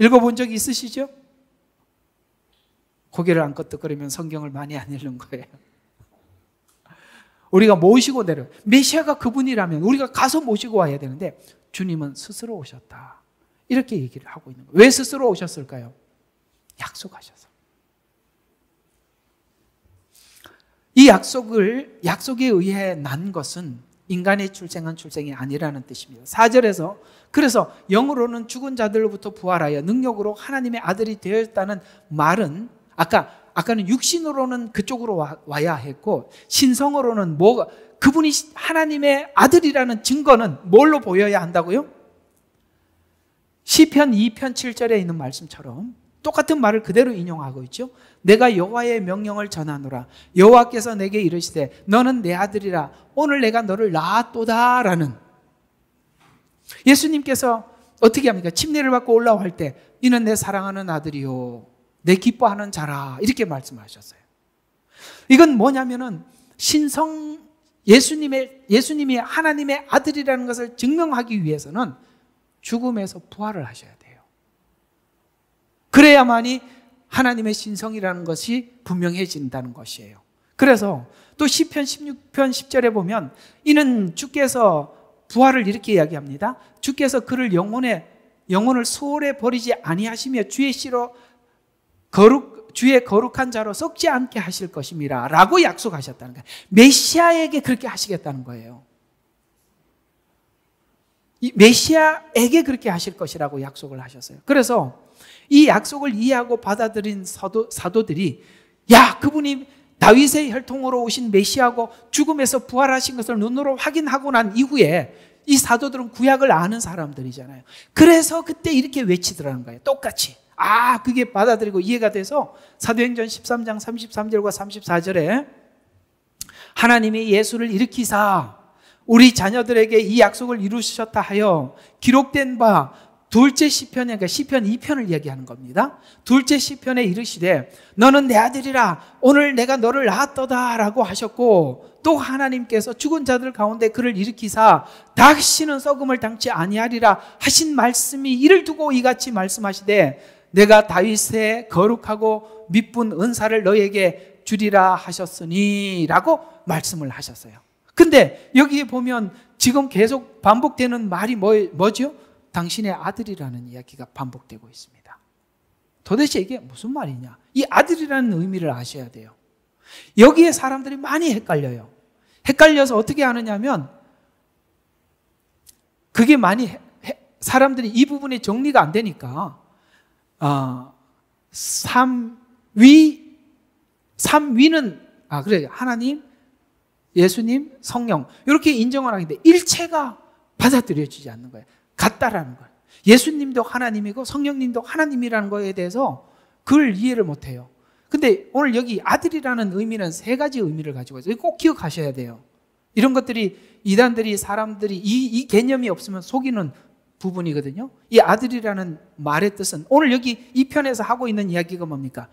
읽어본 적 있으시죠? 고개를 안 끄덕거리면 성경을 많이 안 읽는 거예요. 우리가 모시고 내려 메시아가 그분이라면 우리가 가서 모시고 와야 되는데 주님은 스스로 오셨다. 이렇게 얘기를 하고 있는 거예요. 왜 스스로 오셨을까요? 약속하셔서. 이 약속을 약속에 의해 난 것은 인간의 출생은 출생이 아니라는 뜻입니다. 4절에서 그래서 영으로는 죽은 자들로부터 부활하여 능력으로 하나님의 아들이 되었다는 말은 아까 아까는 육신으로는 그쪽으로 와, 야 했고 신성으로는 뭐 그분이 하나님의 아들이라는 증거는 뭘로 보여야 한다고요? 시편 2편 7절에 있는 말씀처럼 똑같은 말을 그대로 인용하고 있죠. 내가 여호와의 명령을 전하노라. 여호와께서 내게 이르시되 너는 내 아들이라. 오늘 내가 너를 낳았도다라는 예수님께서 어떻게 합니까? 침례를 받고 올라올 때 이는 내 사랑하는 아들이요. 내 기뻐하는 자라. 이렇게 말씀하셨어요. 이건 뭐냐면은 신성 예수님의 예수님이 하나님의 아들이라는 것을 증명하기 위해서는 죽음에서 부활을 하셔야 돼요. 그래야만이 하나님의 신성이라는 것이 분명해진다는 것이에요. 그래서 또 시편 16편 10절에 보면 이는 주께서 부활을 이렇게 이야기합니다. 주께서 그를 영혼에 영혼을 소홀히 버리지 아니하시며 주의 씨로 거룩 주의 거룩한 자로 썩지 않게 하실 것임이라라고 약속하셨다는 거예요. 메시아에게 그렇게 하시겠다는 거예요. 메시아에게 그렇게 하실 것이라고 약속을 하셨어요. 그래서 이 약속을 이해하고 받아들인 사도, 사도들이 야 그분이 다윗의 혈통으로 오신 메시아고 죽음에서 부활하신 것을 눈으로 확인하고 난 이후에 이 사도들은 구약을 아는 사람들이잖아요. 그래서 그때 이렇게 외치더라는 거예요. 똑같이. 아, 그게 받아들이고 이해가 돼서 사도행전 13장 33절과 34절에 하나님이 예수를 일으키사 우리 자녀들에게 이 약속을 이루셨다 하여 기록된 바 둘째 시편에 그러니까 시편 2편을 얘기하는 겁니다. 둘째 시편에 이르시되 너는 내 아들이라 오늘 내가 너를 낳았다라고 하셨고 또 하나님께서 죽은 자들 가운데 그를 일으키사 다시는 썩음을 당치 아니하리라 하신 말씀이 이를 두고 이같이 말씀하시되 내가 다윗의 거룩하고 미쁜 은사를 너에게 주리라 하셨으니라고 말씀을 하셨어요. 근데 여기 보면 지금 계속 반복되는 말이 뭐, 뭐죠? 당신의 아들이라는 이야기가 반복되고 있습니다. 도대체 이게 무슨 말이냐? 이 아들이라는 의미를 아셔야 돼요. 여기에 사람들이 많이 헷갈려요. 헷갈려서 어떻게 하느냐면 그게 많이 해, 해, 사람들이 이 부분이 정리가 안 되니까 아, 삼위 삼위는 아 그래 하나님 예수님 성령 이렇게 인정을 하는데 일체가 받아들여지지 않는 거예요. 같다라는 거예요. 예수님도 하나님이고 성령님도 하나님이라는 거에 대해서 그걸 이해를 못 해요. 근데 오늘 여기 아들이라는 의미는 세 가지 의미를 가지고 있어요. 꼭 기억하셔야 돼요. 이런 것들이 이단들이 사람들이 이, 이 개념이 없으면 속이는 부분이거든요. 이 아들이라는 말의 뜻은 오늘 여기 이 편에서 하고 있는 이야기가 뭡니까?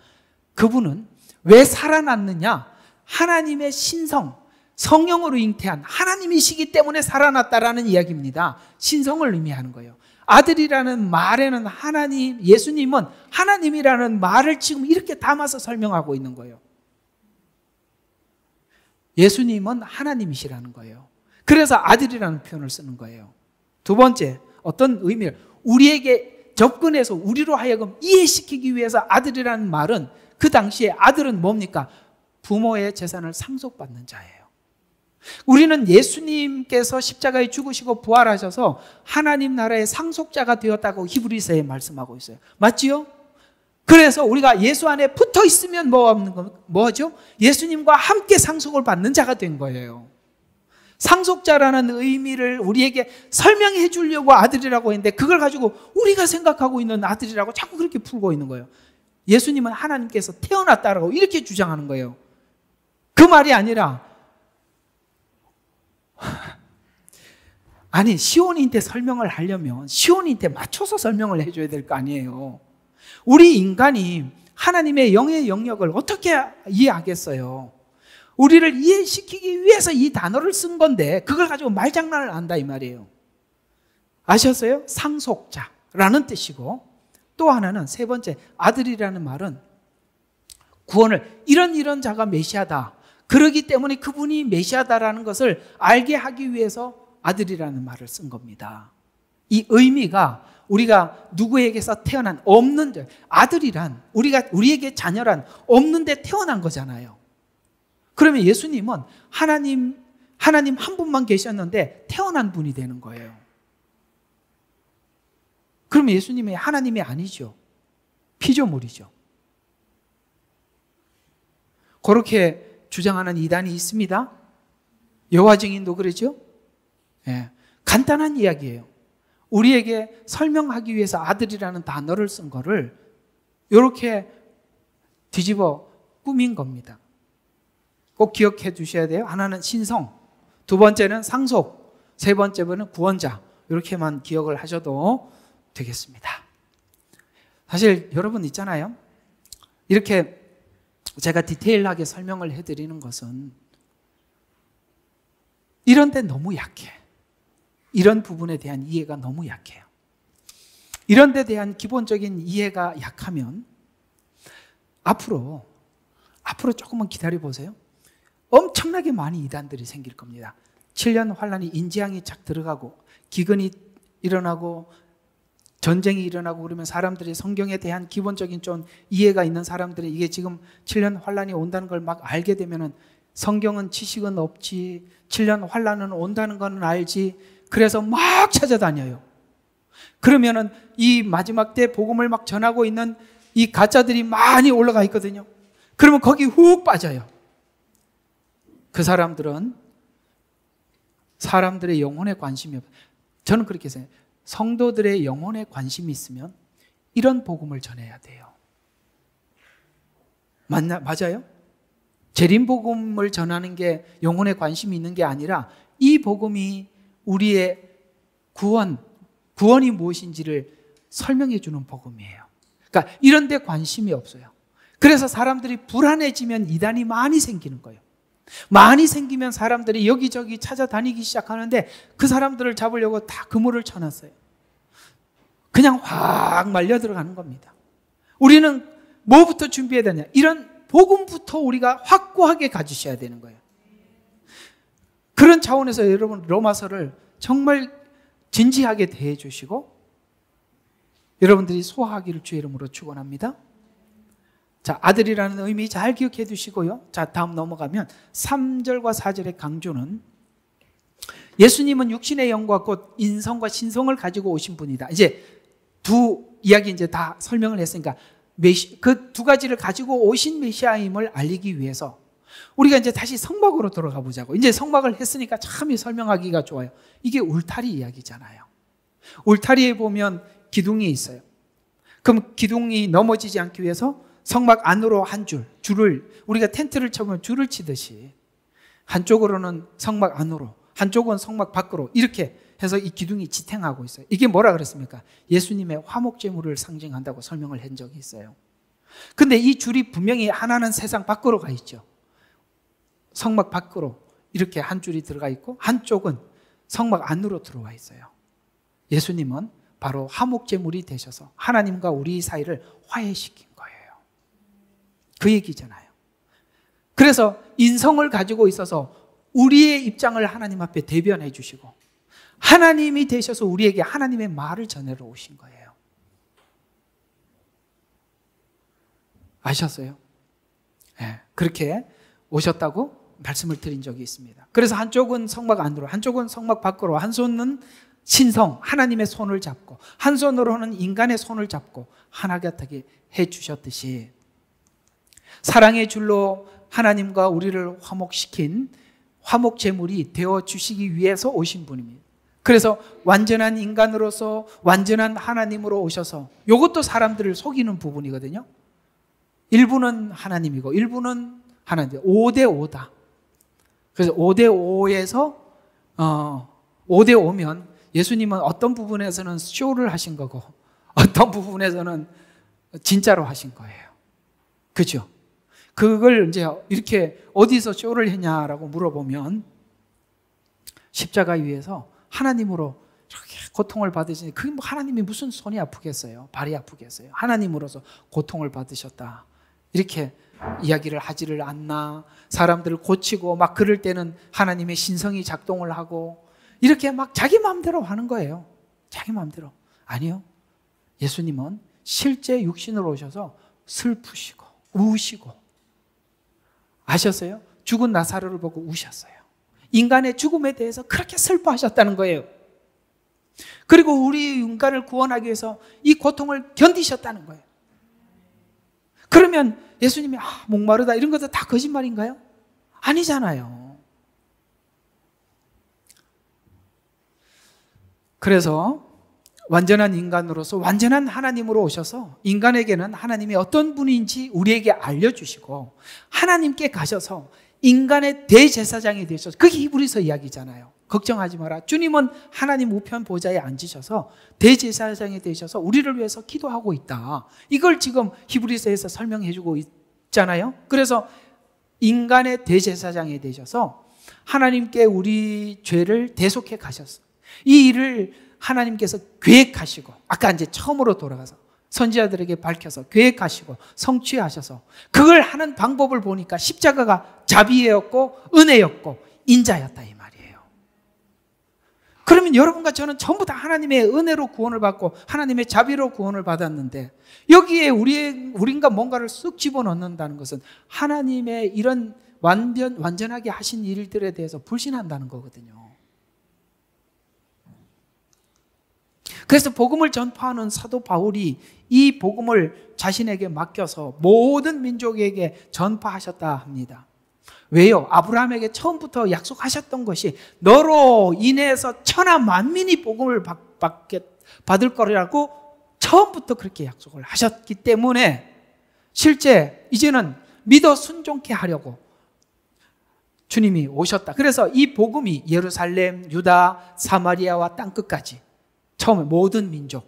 그분은 왜 살아났느냐? 하나님의 신성, 성령으로 잉태한 하나님이시기 때문에 살아났다라는 이야기입니다. 신성을 의미하는 거예요. 아들이라는 말에는 하나님, 예수님은 하나님이라는 말을 지금 이렇게 담아서 설명하고 있는 거예요. 예수님은 하나님이시라는 거예요. 그래서 아들이라는 표현을 쓰는 거예요. 두 번째, 어떤 의미를 우리에게 접근해서 우리로 하여금 이해시키기 위해서 아들이라는 말은 그 당시에 아들은 뭡니까? 부모의 재산을 상속받는 자예요. 우리는 예수님께서 십자가에 죽으시고 부활하셔서 하나님 나라의 상속자가 되었다고 히브리서에 말씀하고 있어요. 맞지요? 그래서 우리가 예수 안에 붙어 있으면 뭐 없는 거 뭐죠? 예수님과 함께 상속을 받는 자가 된 거예요. 상속자라는 의미를 우리에게 설명해 주려고 아들이라고 했는데 그걸 가지고 우리가 생각하고 있는 아들이라고 자꾸 그렇게 풀고 있는 거예요. 예수님은 하나님께서 태어났다라고 이렇게 주장하는 거예요. 그 말이 아니라 아니, 시온인한테 설명을 하려면 시온인한테 맞춰서 설명을 해줘야 될 거 아니에요. 우리 인간이 하나님의 영의 영역을 어떻게 이해하겠어요? 우리를 이해시키기 위해서 이 단어를 쓴 건데 그걸 가지고 말장난을 한다 이 말이에요. 아셨어요? 상속자라는 뜻이고 또 하나는 세 번째 아들이라는 말은 구원을 이런 이런 자가 메시아다. 그러기 때문에 그분이 메시아다라는 것을 알게 하기 위해서 아들이라는 말을 쓴 겁니다. 이 의미가 우리가 누구에게서 태어난 없는 자 아들이란 우리가 우리에게 자녀란 없는데 태어난 거잖아요. 그러면 예수님은 하나님 하나님 한 분만 계셨는데 태어난 분이 되는 거예요. 그러면 예수님이 하나님이 아니죠. 피조물이죠. 그렇게 주장하는 이단이 있습니다. 여호와 증인도 그러죠. 예, 간단한 이야기예요. 우리에게 설명하기 위해서 아들이라는 단어를 쓴 거를 이렇게 뒤집어 꾸민 겁니다. 꼭 기억해 주셔야 돼요. 하나는 신성, 두 번째는 상속, 세 번째는 구원자. 이렇게만 기억을 하셔도 되겠습니다. 사실 여러분 있잖아요. 이렇게 제가 디테일하게 설명을 해드리는 것은 이런데 너무 약해. 이런 부분에 대한 이해가 너무 약해요. 이런 데 대한 기본적인 이해가 약하면 앞으로 앞으로 조금만 기다려 보세요. 엄청나게 많이 이단들이 생길 겁니다. 7년 환란이 인지항이 착 들어가고 기근이 일어나고 전쟁이 일어나고 그러면 사람들이 성경에 대한 기본적인 좀 이해가 있는 사람들이 이게 지금 7년 환란이 온다는 걸 막 알게 되면은 성경은 지식은 없지 7년 환란은 온다는 건 알지 그래서 막 찾아다녀요. 그러면은 이 마지막 때 복음을 막 전하고 있는 이 가짜들이 많이 올라가 있거든요. 그러면 거기 훅 빠져요. 그 사람들은 사람들의 영혼에 관심이 없어요. 저는 그렇게 생각해요. 성도들의 영혼에 관심이 있으면 이런 복음을 전해야 돼요. 맞나, 맞아요? 재림 복음을 전하는 게 영혼에 관심이 있는 게 아니라 이 복음이 우리의 구원, 구원이 무엇인지를 설명해 주는 복음이에요. 그러니까 이런 데 관심이 없어요. 그래서 사람들이 불안해지면 이단이 많이 생기는 거예요. 많이 생기면 사람들이 여기저기 찾아다니기 시작하는데 그 사람들을 잡으려고 다 그물을 쳐놨어요. 그냥 확 말려 들어가는 겁니다. 우리는 뭐부터 준비해야 되냐? 이런 복음부터 우리가 확고하게 가지셔야 되는 거예요. 그런 차원에서 여러분 로마서를 정말 진지하게 대해 주시고 여러분들이 소화하기를 주의 이름으로 축원합니다. 자, 아들이라는 의미 잘 기억해 두시고요. 자, 다음 넘어가면 3절과 4절의 강조는 예수님은 육신의 영과 곧 인성과 신성을 가지고 오신 분이다. 이제 두 이야기 이제 다 설명을 했으니까 그 두 가지를 가지고 오신 메시아임을 알리기 위해서 우리가 이제 다시 성막으로 들어가 보자고. 이제 성막을 했으니까 참이 설명하기가 좋아요. 이게 울타리 이야기잖아요. 울타리에 보면 기둥이 있어요. 그럼 기둥이 넘어지지 않기 위해서 성막 안으로 한 줄, 줄을 우리가 텐트를 쳐보면 줄을 치듯이 한쪽으로는 성막 안으로, 한쪽은 성막 밖으로 이렇게 해서 이 기둥이 지탱하고 있어요. 이게 뭐라 그랬습니까? 예수님의 화목제물을 상징한다고 설명을 한 적이 있어요. 근데 이 줄이 분명히 하나는 세상 밖으로 가 있죠. 성막 밖으로 이렇게 한 줄이 들어가 있고 한쪽은 성막 안으로 들어와 있어요. 예수님은 바로 화목제물이 되셔서 하나님과 우리 사이를 화해시킨 그 얘기잖아요. 그래서 인성을 가지고 있어서 우리의 입장을 하나님 앞에 대변해 주시고 하나님이 되셔서 우리에게 하나님의 말을 전해러 오신 거예요. 아셨어요? 네, 그렇게 오셨다고 말씀을 드린 적이 있습니다. 그래서 한쪽은 성막 안으로, 한쪽은 성막 밖으로, 한 손은 신성, 하나님의 손을 잡고, 한 손으로는 인간의 손을 잡고, 하나 같게 해 주셨듯이 사랑의 줄로 하나님과 우리를 화목시킨 화목 제물이 되어 주시기 위해서 오신 분입니다. 그래서 완전한 인간으로서 완전한 하나님으로 오셔서 이것도 사람들을 속이는 부분이거든요. 일부는 하나님이고 일부는 하나님. 5대 5다. 그래서 5대 5에서 어 5대 5면 예수님은 어떤 부분에서는 쇼를 하신 거고 어떤 부분에서는 진짜로 하신 거예요. 그죠? 그걸 이제 이렇게 어디서 쇼를 했냐라고 물어보면 십자가 위에서 하나님으로 이렇게 고통을 받으시니 그게 뭐 하나님이 무슨 손이 아프겠어요? 발이 아프겠어요? 하나님으로서 고통을 받으셨다. 이렇게 이야기를 하지를 않나. 사람들을 고치고 막 그럴 때는 하나님의 신성이 작동을 하고 이렇게 막 자기 마음대로 하는 거예요. 자기 마음대로. 아니요. 예수님은 실제 육신으로 오셔서 슬프시고 우시고 아셨어요? 죽은 나사로를 보고 우셨어요. 인간의 죽음에 대해서 그렇게 슬퍼하셨다는 거예요. 그리고 우리 인간을 구원하기 위해서 이 고통을 견디셨다는 거예요. 그러면 예수님이 아, 목마르다 이런 것도 다 거짓말인가요? 아니잖아요. 그래서 완전한 인간으로서 완전한 하나님으로 오셔서 인간에게는 하나님이 어떤 분인지 우리에게 알려주시고 하나님께 가셔서 인간의 대제사장이 되셔서 그게 히브리서 이야기잖아요. 걱정하지 마라. 주님은 하나님 우편 보좌에 앉으셔서 대제사장이 되셔서 우리를 위해서 기도하고 있다. 이걸 지금 히브리서에서 설명해주고 있잖아요. 그래서 인간의 대제사장이 되셔서 하나님께 우리 죄를 대속해 가셨어. 이 일을 하나님께서 계획하시고 아까 이제 처음으로 돌아가서 선지자들에게 밝혀서 계획하시고 성취하셔서 그걸 하는 방법을 보니까 십자가가 자비였고 은혜였고 인자였다 이 말이에요. 그러면 여러분과 저는 전부 다 하나님의 은혜로 구원을 받고 하나님의 자비로 구원을 받았는데 여기에 우리 우린가 뭔가를 쑥 집어넣는다는 것은 하나님의 이런 완전 완전하게 하신 일들에 대해서 불신한다는 거거든요. 그래서 복음을 전파하는 사도 바울이 이 복음을 자신에게 맡겨서 모든 민족에게 전파하셨다 합니다. 왜요? 아브라함에게 처음부터 약속하셨던 것이 너로 인해서 천하 만민이 복음을 받, 겠 받을 거라고 처음부터 그렇게 약속을 하셨기 때문에 실제 이제는 믿어 순종케 하려고 주님이 오셨다. 그래서 이 복음이 예루살렘, 유다, 사마리아와 땅 끝까지 처음에 모든 민족,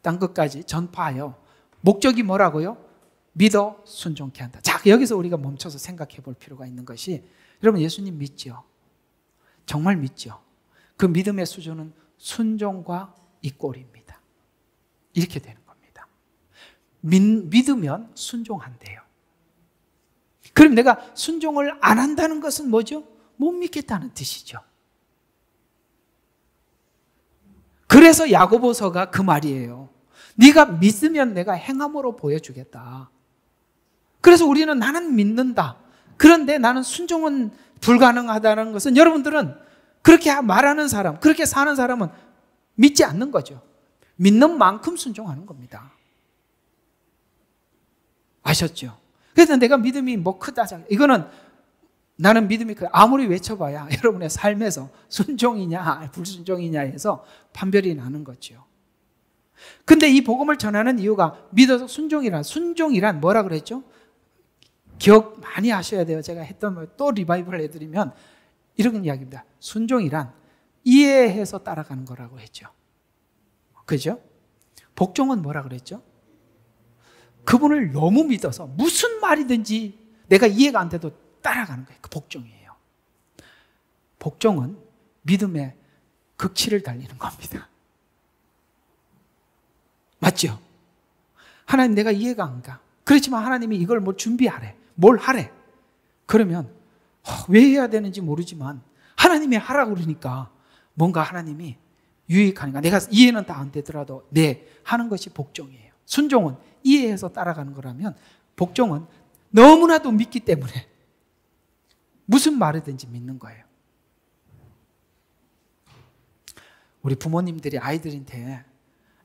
땅 끝까지 전파하여 목적이 뭐라고요? 믿어 순종케 한다. 자, 여기서 우리가 멈춰서 생각해 볼 필요가 있는 것이 여러분 예수님 믿지요? 정말 믿지요? 그 믿음의 수준은 순종과 이꼴입니다. 이렇게 되는 겁니다. 믿, 으면 순종한대요. 그럼 내가 순종을 안 한다는 것은 뭐죠? 못 믿겠다는 뜻이죠. 그래서 야고보서가 그 말이에요. 네가 믿으면 내가 행함으로 보여주겠다. 그래서 우리는 나는 믿는다. 그런데 나는 순종은 불가능하다는 것은 여러분들은 그렇게 말하는 사람, 그렇게 사는 사람은 믿지 않는 거죠. 믿는 만큼 순종하는 겁니다. 아셨죠? 그래서 내가 믿음이 뭐 크다. 이거는 나는 믿음이 그 아무리 외쳐봐야 여러분의 삶에서 순종이냐 불순종이냐 해서 판별이 나는 거지요. 근데 이 복음을 전하는 이유가 믿어서 순종이란 순종이란 뭐라 그랬죠? 기억 많이 하셔야 돼요. 제가 했던 말 또 리바이벌 해드리면 이런 이야기입니다. 순종이란 이해해서 따라가는 거라고 했죠. 그죠? 복종은 뭐라 그랬죠? 그분을 너무 믿어서 무슨 말이든지 내가 이해가 안 돼도 따라가는 거예요. 그 복종이에요. 복종은 믿음의 극치를 달리는 겁니다. 맞죠? 하나님 내가 이해가 안 가. 그렇지만 하나님이 이걸 뭐 준비하래. 뭘 하래. 그러면 어, 왜 해야 되는지 모르지만 하나님이 하라고 그러니까 뭔가 하나님이 유익하니까 내가 이해는 다 안 되더라도 네 하는 것이 복종이에요. 순종은 이해해서 따라가는 거라면 복종은 너무나도 믿기 때문에 무슨 말이든지 믿는 거예요. 우리 부모님들이 아이들한테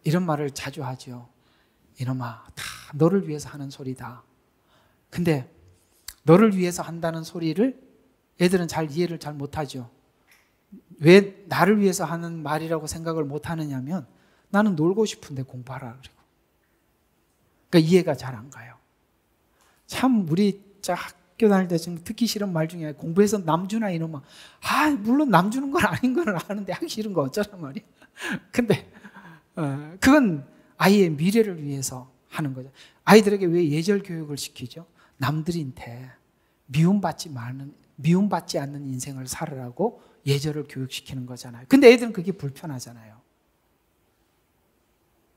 이런 말을 자주 하죠. 이놈아, 다 너를 위해서 하는 소리다. 근데 너를 위해서 한다는 소리를 애들은 잘 이해를 잘 못하죠. 왜 나를 위해서 하는 말이라고 생각을 못하느냐면 나는 놀고 싶은데 공부하라 그리고 그러니까 이해가 잘 안 가요. 참 우리 짝 학교 다닐 때 지금 듣기 싫은 말 중에 공부해서 남주나 이놈아. 아, 물론 남주는 건 아닌 건 아는데 하기 싫은 거 어쩌란 말이야. 근데, 어, 그건 아이의 미래를 위해서 하는 거죠. 아이들에게 왜 예절 교육을 시키죠? 남들한테 미움받지 마는, 미움받지 않는 인생을 살으라고 예절을 교육시키는 거잖아요. 근데 애들은 그게 불편하잖아요.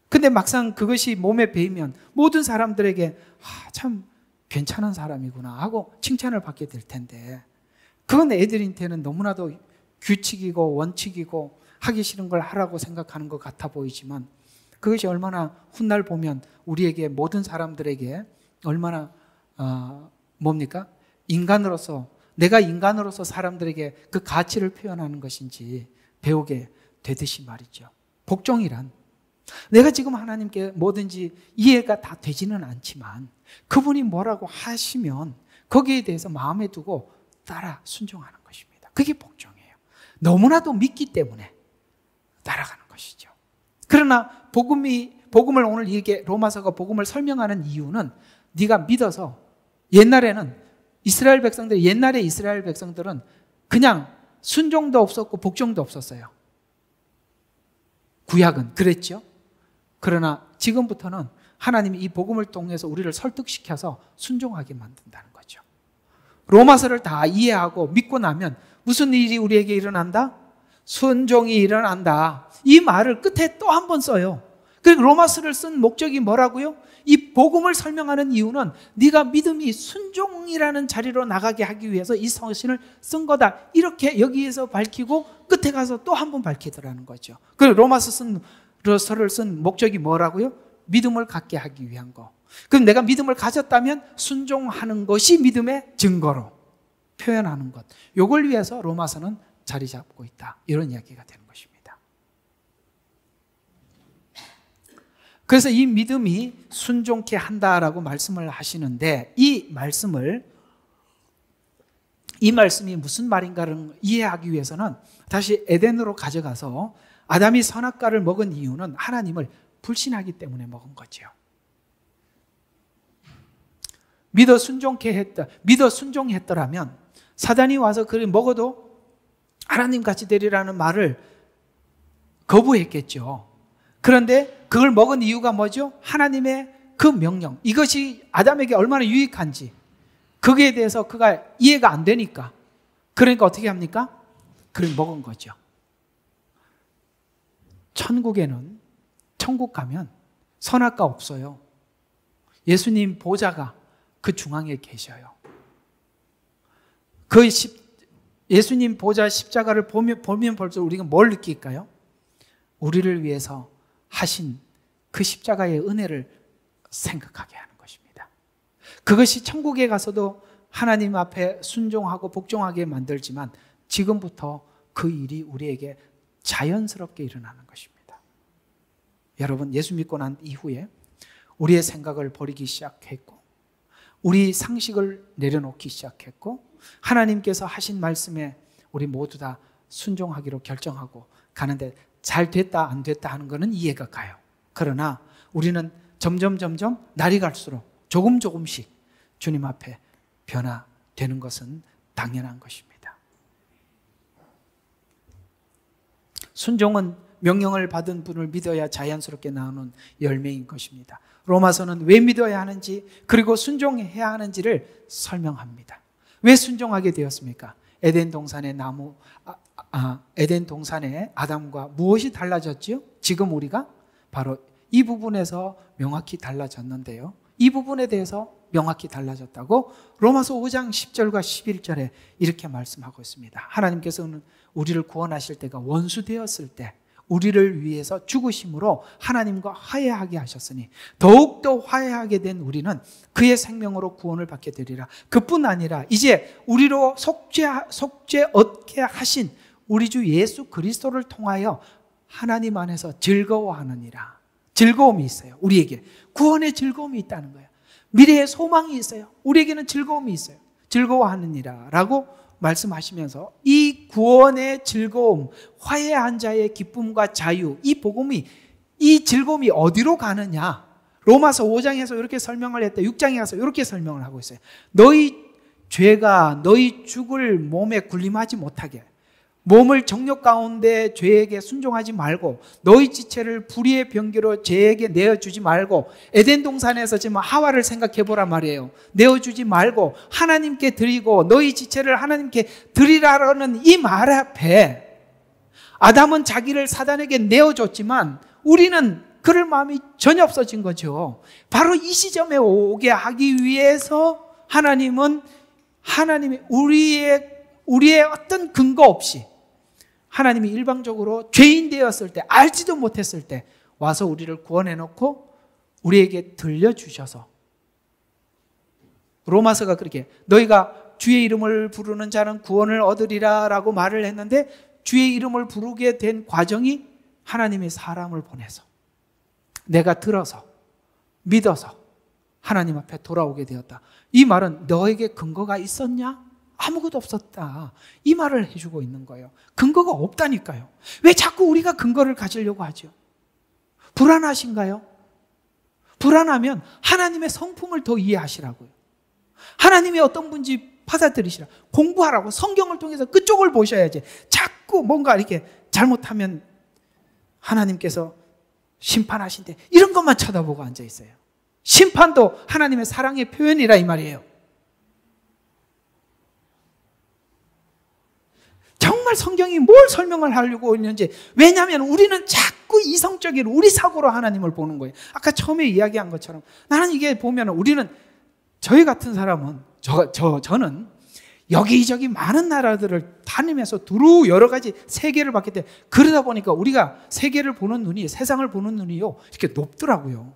근데 막상 그것이 몸에 베이면 모든 사람들에게 아, 참 괜찮은 사람이구나 하고 칭찬을 받게 될 텐데 그건 애들한테는 너무나도 규칙이고 원칙이고 하기 싫은 걸 하라고 생각하는 것 같아 보이지만 그것이 얼마나 훗날 보면 우리에게 모든 사람들에게 얼마나 어, 뭡니까 인간으로서 내가 인간으로서 사람들에게 그 가치를 표현하는 것인지 배우게 되듯이 말이죠. 복종이란 내가 지금 하나님께 뭐든지 이해가 다 되지는 않지만 그분이 뭐라고 하시면 거기에 대해서 마음에 두고 따라 순종하는 것입니다. 그게 복종이에요. 너무나도 믿기 때문에 따라가는 것이죠. 그러나 복음이 복음을 오늘 이게 로마서가 복음을 설명하는 이유는 네가 믿어서 옛날에는 이스라엘 백성들 옛날에 이스라엘 백성들은 그냥 순종도 없었고 복종도 없었어요. 구약은 그랬죠. 그러나 지금부터는 하나님이 이 복음을 통해서 우리를 설득시켜서 순종하게 만든다는 거죠. 로마서를 다 이해하고 믿고 나면 무슨 일이 우리에게 일어난다? 순종이 일어난다. 이 말을 끝에 또 한 번 써요. 그 로마서를 쓴 목적이 뭐라고요? 이 복음을 설명하는 이유는 네가 믿음이 순종이라는 자리로 나가게 하기 위해서 이 성신을 쓴 거다. 이렇게 여기에서 밝히고 끝에 가서 또 한 번 밝히더라는 거죠. 그 로마서 쓴 로서를 쓴 목적이 뭐라고요? 믿음을 갖게 하기 위한 거. 그럼 내가 믿음을 가졌다면 순종하는 것이 믿음의 증거로 표현하는 것. 요걸 위해서 로마서는 자리 잡고 있다. 이런 이야기가 되는 것입니다. 그래서 이 믿음이 순종케 한다라고 말씀을 하시는데 이 말씀을 이 말씀이 무슨 말인가를 이해하기 위해서는 다시 에덴으로 가져가서 아담이 선악과를 먹은 이유는 하나님을 불신하기 때문에 먹은 거지 믿어 순종케 했다. 믿어 순종했더라면 사단이 와서 그를 먹어도 하나님 같이 되리라는 말을 거부했겠죠. 그런데 그걸 먹은 이유가 뭐죠? 하나님의 그 명령. 이것이 아담에게 얼마나 유익한지. 거기 대해서 그가 이해가 안 되니까. 그러니까 어떻게 합니까? 그걸 먹은 거죠. 천국에는 천국 가면 선악가 없어요. 예수님 보좌가 그 중앙에 계셔요. 그 십, 예수님 보좌 십자가를 보면, 보면 벌써 우리가 뭘 느낄까요? 우리를 위해서 하신 그 십자가의 은혜를 생각하게 하는 것입니다. 그것이 천국에 가서도 하나님 앞에 순종하고 복종하게 만들지만 지금부터 그 일이 우리에게 자연스럽게 일어나는 것입니다. 여러분, 예수 믿고 난 이후에 우리의 생각을 버리기 시작했고, 우리 상식을 내려놓기 시작했고, 하나님께서 하신 말씀에 우리 모두 다 순종하기로 결정하고 가는데 잘 됐다, 안 됐다 하는 것은 이해가 가요. 그러나 우리는 점점 점점 날이 갈수록 조금 조금씩 주님 앞에 변화되는 것은 당연한 것입니다. 순종은 명령을 받은 분을 믿어야 자연스럽게 나오는 열매인 것입니다. 로마서는 왜 믿어야 하는지 그리고 순종해야 하는지를 설명합니다. 왜 순종하게 되었습니까? 에덴 동산의 나무 아, 아, 아 에덴 동산의 아담과 무엇이 달라졌지요? 지금 우리가 바로 이 부분에서 명확히 달라졌는데요. 이 부분에 대해서 명확히 달라졌다고 로마서 5장 10절과 11절에 이렇게 말씀하고 있습니다. 하나님께서는 우리를 구원하실 때가 원수되었을 때 우리를 위해서 죽으심으로 하나님과 화해하게 하셨으니 더욱더 화해하게 된 우리는 그의 생명으로 구원을 받게 되리라. 그뿐 아니라 이제 우리로 속죄, 속죄 얻게 하신 우리 주 예수 그리스도를 통하여 하나님 안에서 즐거워하느니라. 즐거움이 있어요. 우리에게 구원의 즐거움이 있다는 거예요. 미래의 소망이 있어요. 우리에게는 즐거움이 있어요. 즐거워하느니라. 라고 말씀하시면서 이 구원의 즐거움, 화해한 자의 기쁨과 자유, 이 복음이, 이 즐거움이 어디로 가느냐. 로마서 5장에서 이렇게 설명을 했다. 6장에 가서 이렇게 설명을 하고 있어요. 너희 죄가 너희 죽을 몸에 군림하지 못하게. 몸을 정력 가운데 죄에게 순종하지 말고 너희 지체를 불의의 병기로 죄에게 내어주지 말고 에덴 동산에서 지금 하와를 생각해 보란 말이에요. 내어주지 말고 하나님께 드리고 너희 지체를 하나님께 드리라는 이 말 앞에 아담은 자기를 사단에게 내어줬지만 우리는 그럴 마음이 전혀 없어진 거죠. 바로 이 시점에 오게 하기 위해서 하나님은 하나님이 우리의 우리의 어떤 근거 없이 하나님이 일방적으로 죄인 되었을 때, 알지도 못했을 때 와서 우리를 구원해 놓고 우리에게 들려주셔서 로마서가 그렇게 너희가 주의 이름을 부르는 자는 구원을 얻으리라 라고 말을 했는데 주의 이름을 부르게 된 과정이 하나님이 사람을 보내서 내가 들어서 믿어서 하나님 앞에 돌아오게 되었다. 이 말은 너에게 근거가 있었냐? 아무것도 없었다. 이 말을 해주고 있는 거예요. 근거가 없다니까요. 왜 자꾸 우리가 근거를 가지려고 하죠? 불안하신가요? 불안하면 하나님의 성품을 더 이해하시라고요. 하나님이 어떤 분인지 받아들이시라. 공부하라고 성경을 통해서 그쪽을 보셔야지. 자꾸 뭔가 이렇게 잘못하면 하나님께서 심판하신대. 이런 것만 쳐다보고 앉아 있어요. 심판도 하나님의 사랑의 표현이라 이 말이에요. 정말 성경이 뭘 설명을 하려고 있는지 왜냐하면 우리는 자꾸 이성적인 우리 사고로 하나님을 보는 거예요. 아까 처음에 이야기한 것처럼 나는 이게 보면 우리는 저희 같은 사람은 저, 저 저는 여기저기 많은 나라들을 다니면서 두루 여러 가지 세계를 봤기 때문에 그러다 보니까 우리가 세계를 보는 눈이 세상을 보는 눈이요 이렇게 높더라고요.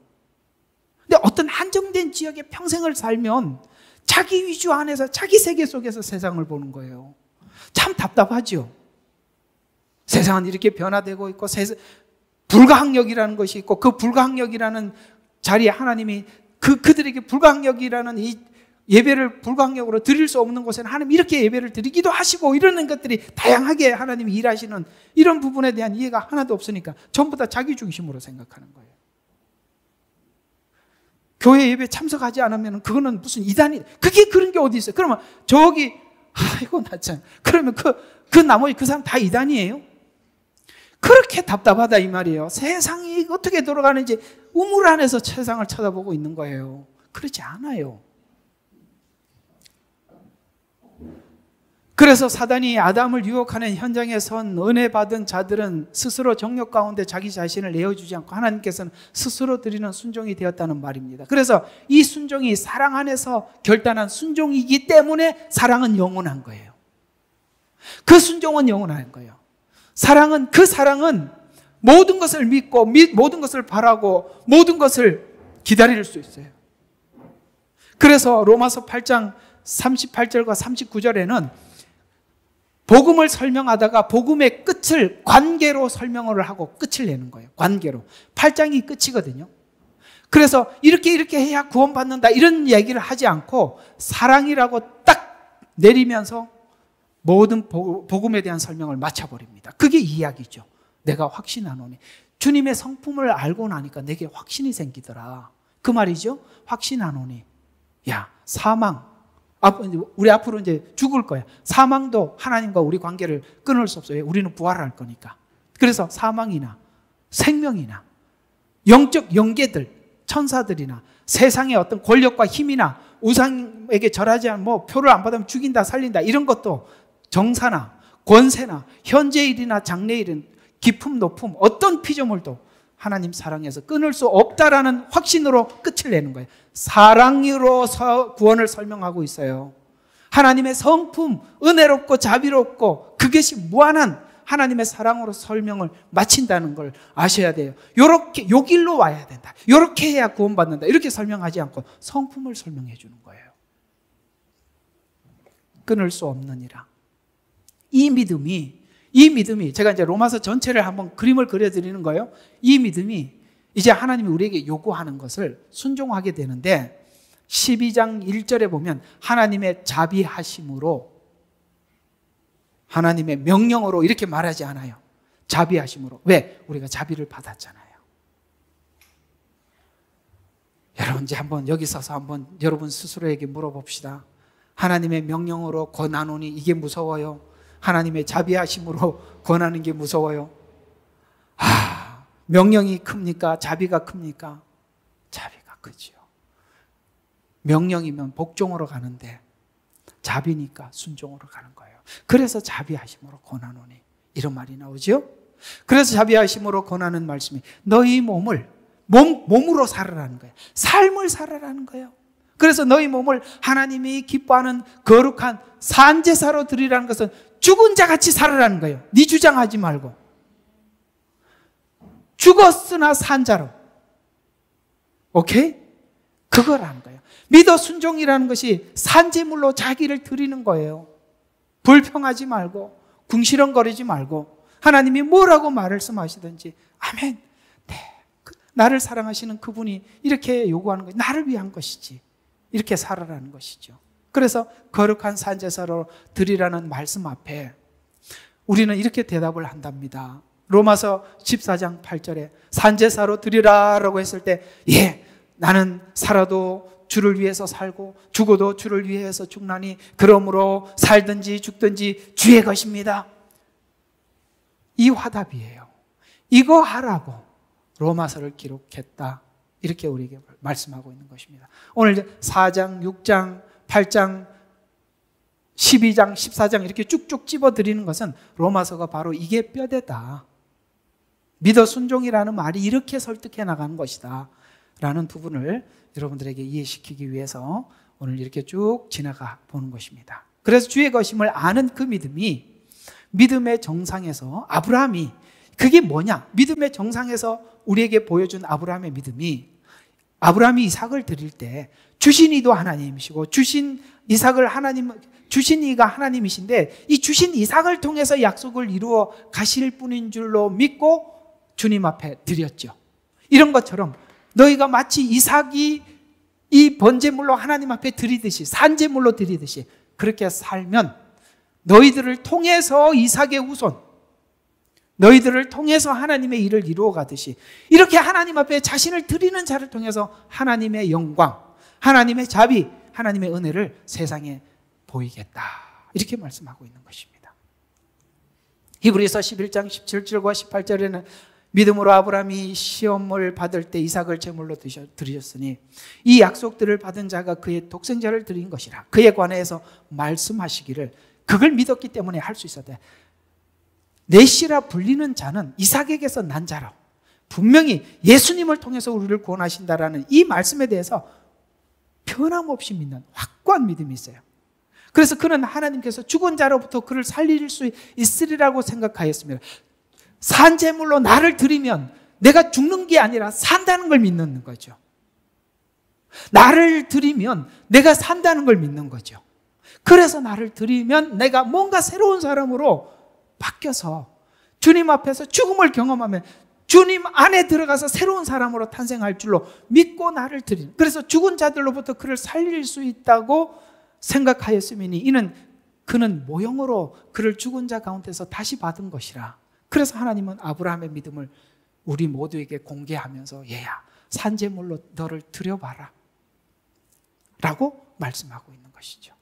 근데 어떤 한정된 지역에 평생을 살면 자기 위주 안에서 자기 세계 속에서 세상을 보는 거예요. 참 답답하죠. 세상은 이렇게 변화되고 있고 불가항력이라는 것이 있고 그 불가항력이라는 자리에 하나님이 그 그들에게 불가항력이라는 이 예배를 불가항력으로 드릴 수 없는 곳에는 하나님 이렇게 예배를 드리기도 하시고 이러는 것들이 다양하게 하나님이 일하시는 이런 부분에 대한 이해가 하나도 없으니까 전부 다 자기 중심으로 생각하는 거예요. 교회 예배 참석하지 않으면 그거는 무슨 이단이 그게 그런 게 어디 있어요? 그러면 저기 아이고, 나 참. 그러면 그, 그 나머지 그 사람 다 이단이에요? 그렇게 답답하다 이 말이에요. 세상이 어떻게 돌아가는지 우물 안에서 세상을 쳐다보고 있는 거예요. 그렇지 않아요. 그래서 사단이 아담을 유혹하는 현장에 선 은혜 받은 자들은 스스로 정력 가운데 자기 자신을 내어주지 않고 하나님께서는 스스로 드리는 순종이 되었다는 말입니다. 그래서 이 순종이 사랑 안에서 결단한 순종이기 때문에 사랑은 영원한 거예요. 그 순종은 영원한 거예요. 사랑은 그 사랑은 모든 것을 믿고 모든 것을 바라고 모든 것을 기다릴 수 있어요. 그래서 로마서 8장 38절과 39절에는 복음을 설명하다가 복음의 끝을 관계로 설명을 하고 끝을 내는 거예요. 관계로. 8장이 끝이거든요. 그래서 이렇게 이렇게 해야 구원받는다 이런 얘기를 하지 않고 사랑이라고 딱 내리면서 모든 복음에 대한 설명을 마쳐버립니다. 그게 이야기죠. 내가 확신하노니. 주님의 성품을 알고 나니까 내게 확신이 생기더라. 그 말이죠. 확신하노니. 야, 사망, 우리 앞으로 이제 죽을 거야. 사망도 하나님과 우리 관계를 끊을 수 없어요. 우리는 부활할 거니까. 그래서 사망이나 생명이나 영적 영계들, 천사들이나 세상의 어떤 권력과 힘이나 우상에게 절하지 않고 뭐 표를 안 받으면 죽인다, 살린다 이런 것도 정사나 권세나 현재일이나 장래일은 깊음 높음 어떤 피조물도 하나님 사랑에서 끊을 수 없다라는 확신으로 끝을 내는 거예요. 사랑으로 구원을 설명하고 있어요. 하나님의 성품, 은혜롭고 자비롭고 그것이 무한한 하나님의 사랑으로 설명을 마친다는 걸 아셔야 돼요. 요렇게 요 길로 와야 된다. 요렇게 해야 구원받는다. 이렇게 설명하지 않고 성품을 설명해 주는 거예요. 끊을 수 없느니라. 이 믿음이 이 믿음이 제가 이제 로마서 전체를 한번 그림을 그려드리는 거예요. 이 믿음이 이제 하나님이 우리에게 요구하는 것을 순종하게 되는데 12장 1절에 보면 하나님의 자비하심으로 하나님의 명령으로 이렇게 말하지 않아요. 자비하심으로. 왜? 우리가 자비를 받았잖아요. 여러분 이제 한번 여기 서서 한번 여러분 스스로에게 물어봅시다. 하나님의 명령으로 권하노니 이게 무서워요. 하나님의 자비하심으로 권하는 게 무서워요. 아, 명령이 큽니까? 자비가 큽니까? 자비가 크지요. 명령이면 복종으로 가는데 자비니까 순종으로 가는 거예요. 그래서 자비하심으로 권하노니 이런 말이 나오죠. 그래서 자비하심으로 권하는 말씀이 너희 몸을 몸, 몸으로 살아라는 거예요. 삶을 살아라는 거예요. 그래서 너희 몸을 하나님이 기뻐하는 거룩한 산제사로 드리라는 것은 죽은 자 같이 살아라는 거예요. 네 주장하지 말고. 죽었으나 산 자로. 오케이? 그거라는 거예요. 믿어 순종이라는 것이 산재물로 자기를 드리는 거예요. 불평하지 말고, 궁시렁거리지 말고, 하나님이 뭐라고 말씀하시든지, 아멘. 네. 그 나를 사랑하시는 그분이 이렇게 요구하는 거 나를 위한 것이지. 이렇게 살아라는 것이죠. 그래서 거룩한 산제사로 드리라는 말씀 앞에 우리는 이렇게 대답을 한답니다. 로마서 14장 8절에 산제사로 드리라라고 했을 때 예, 나는 살아도 주를 위해서 살고 죽어도 주를 위해서 죽나니 그러므로 살든지 죽든지 주의 것입니다. 이 화답이에요. 이거 하라고 로마서를 기록했다. 이렇게 우리에게 말씀하고 있는 것입니다. 오늘 4장, 6장, 8장, 12장, 14장 이렇게 쭉쭉 집어드리는 것은 로마서가 바로 이게 뼈대다. 믿어 순종이라는 말이 이렇게 설득해 나가는 것이다. 라는 부분을 여러분들에게 이해시키기 위해서 오늘 이렇게 쭉 지나가 보는 것입니다. 그래서 주의 것임을 아는 그 믿음이 믿음의 정상에서 아브라함이 그게 뭐냐? 믿음의 정상에서 우리에게 보여준 아브라함의 믿음이 아브라함이 이삭을 드릴 때 주신 이도 하나님이시고 주신 이삭을 하나님 주신 이가 하나님이신데 이 주신 이삭을 통해서 약속을 이루어 가실 분인 줄로 믿고 주님 앞에 드렸죠. 이런 것처럼 너희가 마치 이삭이 이 번제물로 하나님 앞에 드리듯이 산제물로 드리듯이 그렇게 살면 너희들을 통해서 이삭의 후손 너희들을 통해서 하나님의 일을 이루어 가듯이 이렇게 하나님 앞에 자신을 드리는 자를 통해서 하나님의 영광, 하나님의 자비, 하나님의 은혜를 세상에 보이겠다. 이렇게 말씀하고 있는 것입니다. 히브리서 11장 17절과 18절에는 믿음으로 아브라함이 시험을 받을 때 이삭을 제물로 드리셨으니 이 약속들을 받은 자가 그의 독생자를 드린 것이라 그에 관해서 말씀하시기를 그걸 믿었기 때문에 할 수 있었다. 내시라 불리는 자는 이삭에게서 난 자라. 분명히 예수님을 통해서 우리를 구원하신다라는 이 말씀에 대해서 변함없이 믿는 확고한 믿음이 있어요. 그래서 그는 하나님께서 죽은 자로부터 그를 살릴 수 있으리라고 생각하였습니다. 산재물로 나를 드리면 내가 죽는 게 아니라 산다는 걸 믿는 거죠. 나를 드리면 내가 산다는 걸 믿는 거죠. 그래서 나를 드리면 내가 뭔가 새로운 사람으로 바뀌어서 주님 앞에서 죽음을 경험하면 주님 안에 들어가서 새로운 사람으로 탄생할 줄로 믿고 나를 드린. 그래서 죽은 자들로부터 그를 살릴 수 있다고 생각하였으니 이는 그는 모형으로 그를 죽은 자 가운데서 다시 받은 것이라. 그래서 하나님은 아브라함의 믿음을 우리 모두에게 공개하면서 얘야 산재물로 너를 들여봐라. 라고 말씀하고 있는 것이죠.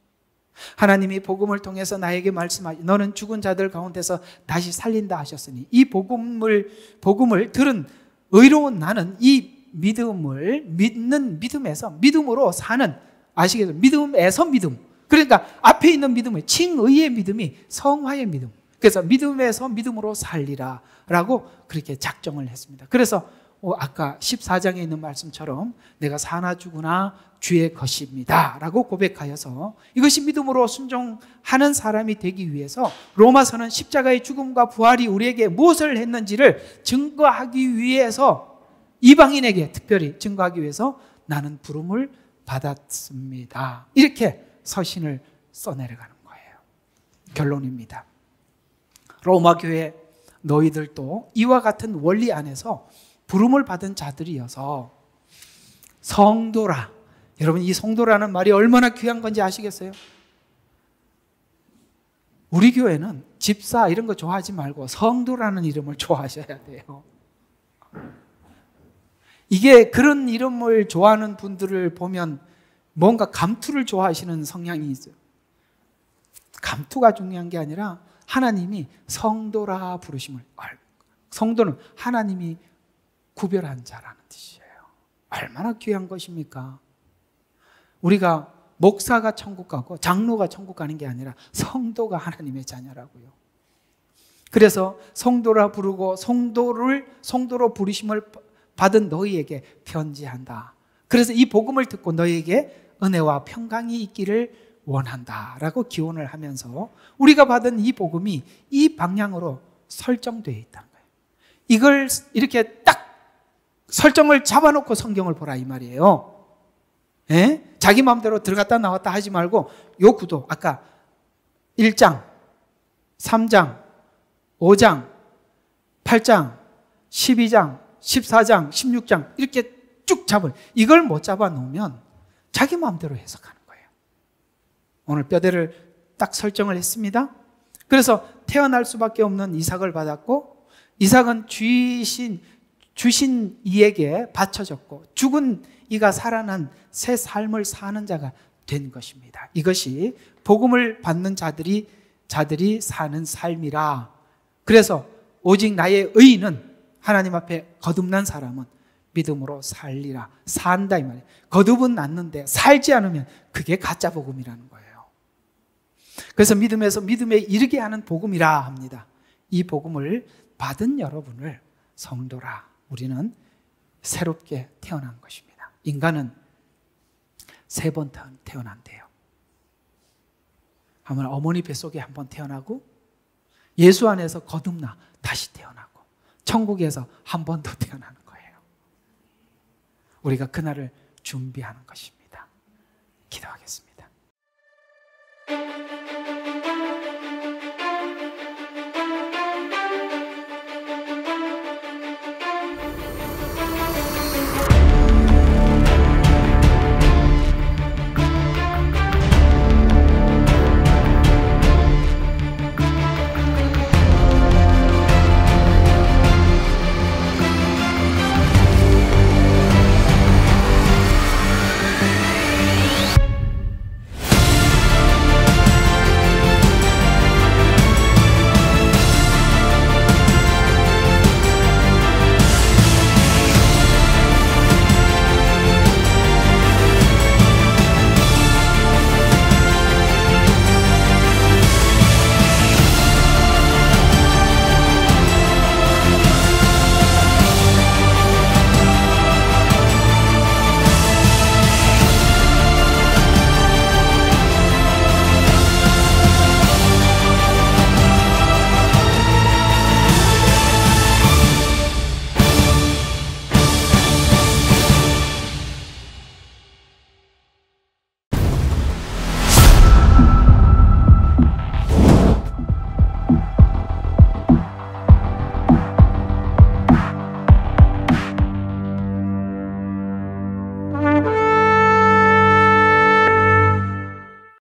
하나님이 복음을 통해서 나에게 말씀하시 너는 죽은 자들 가운데서 다시 살린다 하셨으니 이 복음을 복음을 들은 의로운 나는 이 믿음을 믿는 믿음에서 믿음으로 사는 아시겠죠? 믿음에서 믿음. 그러니까 앞에 있는 믿음의 칭의의 믿음이 성화의 믿음. 그래서 믿음에서 믿음으로 살리라라고 그렇게 작정을 했습니다. 그래서 어, 아까 14장에 있는 말씀처럼 내가 사나 죽으나 주의 것입니다. 라고 고백하여서 이것이 믿음으로 순종하는 사람이 되기 위해서 로마서는 십자가의 죽음과 부활이 우리에게 무엇을 했는지를 증거하기 위해서 이방인에게 특별히 증거하기 위해서 나는 부름을 받았습니다. 이렇게 서신을 써내려가는 거예요. 결론입니다. 로마 교회 너희들도 이와 같은 원리 안에서 부름을 받은 자들이어서 성도라 여러분, 이 성도라는 말이 얼마나 귀한 건지 아시겠어요? 우리 교회는 집사 이런 거 좋아하지 말고 성도라는 이름을 좋아하셔야 돼요. 이게 그런 이름을 좋아하는 분들을 보면 뭔가 감투를 좋아하시는 성향이 있어요. 감투가 중요한 게 아니라 하나님이 성도라 부르심을 성도는 하나님이 구별한 자라는 뜻이에요. 얼마나 귀한 것입니까? 우리가 목사가 천국 가고 장로가 천국 가는 게 아니라 성도가 하나님의 자녀라고요. 그래서 성도라 부르고 성도를 성도로 부르심을 받은 너희에게 편지한다. 그래서 이 복음을 듣고 너희에게 은혜와 평강이 있기를 원한다라고 기원을 하면서 우리가 받은 이 복음이 이 방향으로 설정되어 있다는 거예요. 이걸 이렇게 딱 설정을 잡아놓고 성경을 보라 이 말이에요. 에? 예? 자기 마음대로 들어갔다 나왔다 하지 말고 요 구도 아까 1장, 3장, 5장, 8장, 12장, 14장, 16장 이렇게 쭉 잡을 이걸 못 잡아 놓으면 자기 마음대로 해석하는 거예요. 오늘 뼈대를 딱 설정을 했습니다. 그래서 태어날 수밖에 없는 이삭을 받았고 이삭은 주신 주신 이에게 바쳐졌고 죽은 이가 살아난 새 삶을 사는 자가 된 것입니다. 이것이 복음을 받는 자들이 자들이 사는 삶이라. 그래서 오직 나의 의인은 하나님 앞에 거듭난 사람은 믿음으로 살리라. 산다 이 말이에요. 거듭은 났는데 살지 않으면 그게 가짜 복음이라는 거예요. 그래서 믿음에서 믿음에 이르게 하는 복음이라 합니다. 이 복음을 받은 여러분을 성도라 우리는 새롭게 태어난 것입니다. 인간은 세 번 태어난대요. 아마 어머니 뱃속에 한번 태어나고 예수 안에서 거듭나 다시 태어나고 천국에서 한 번 더 태어나는 거예요. 우리가 그날을 준비하는 것입니다. 기도하겠습니다.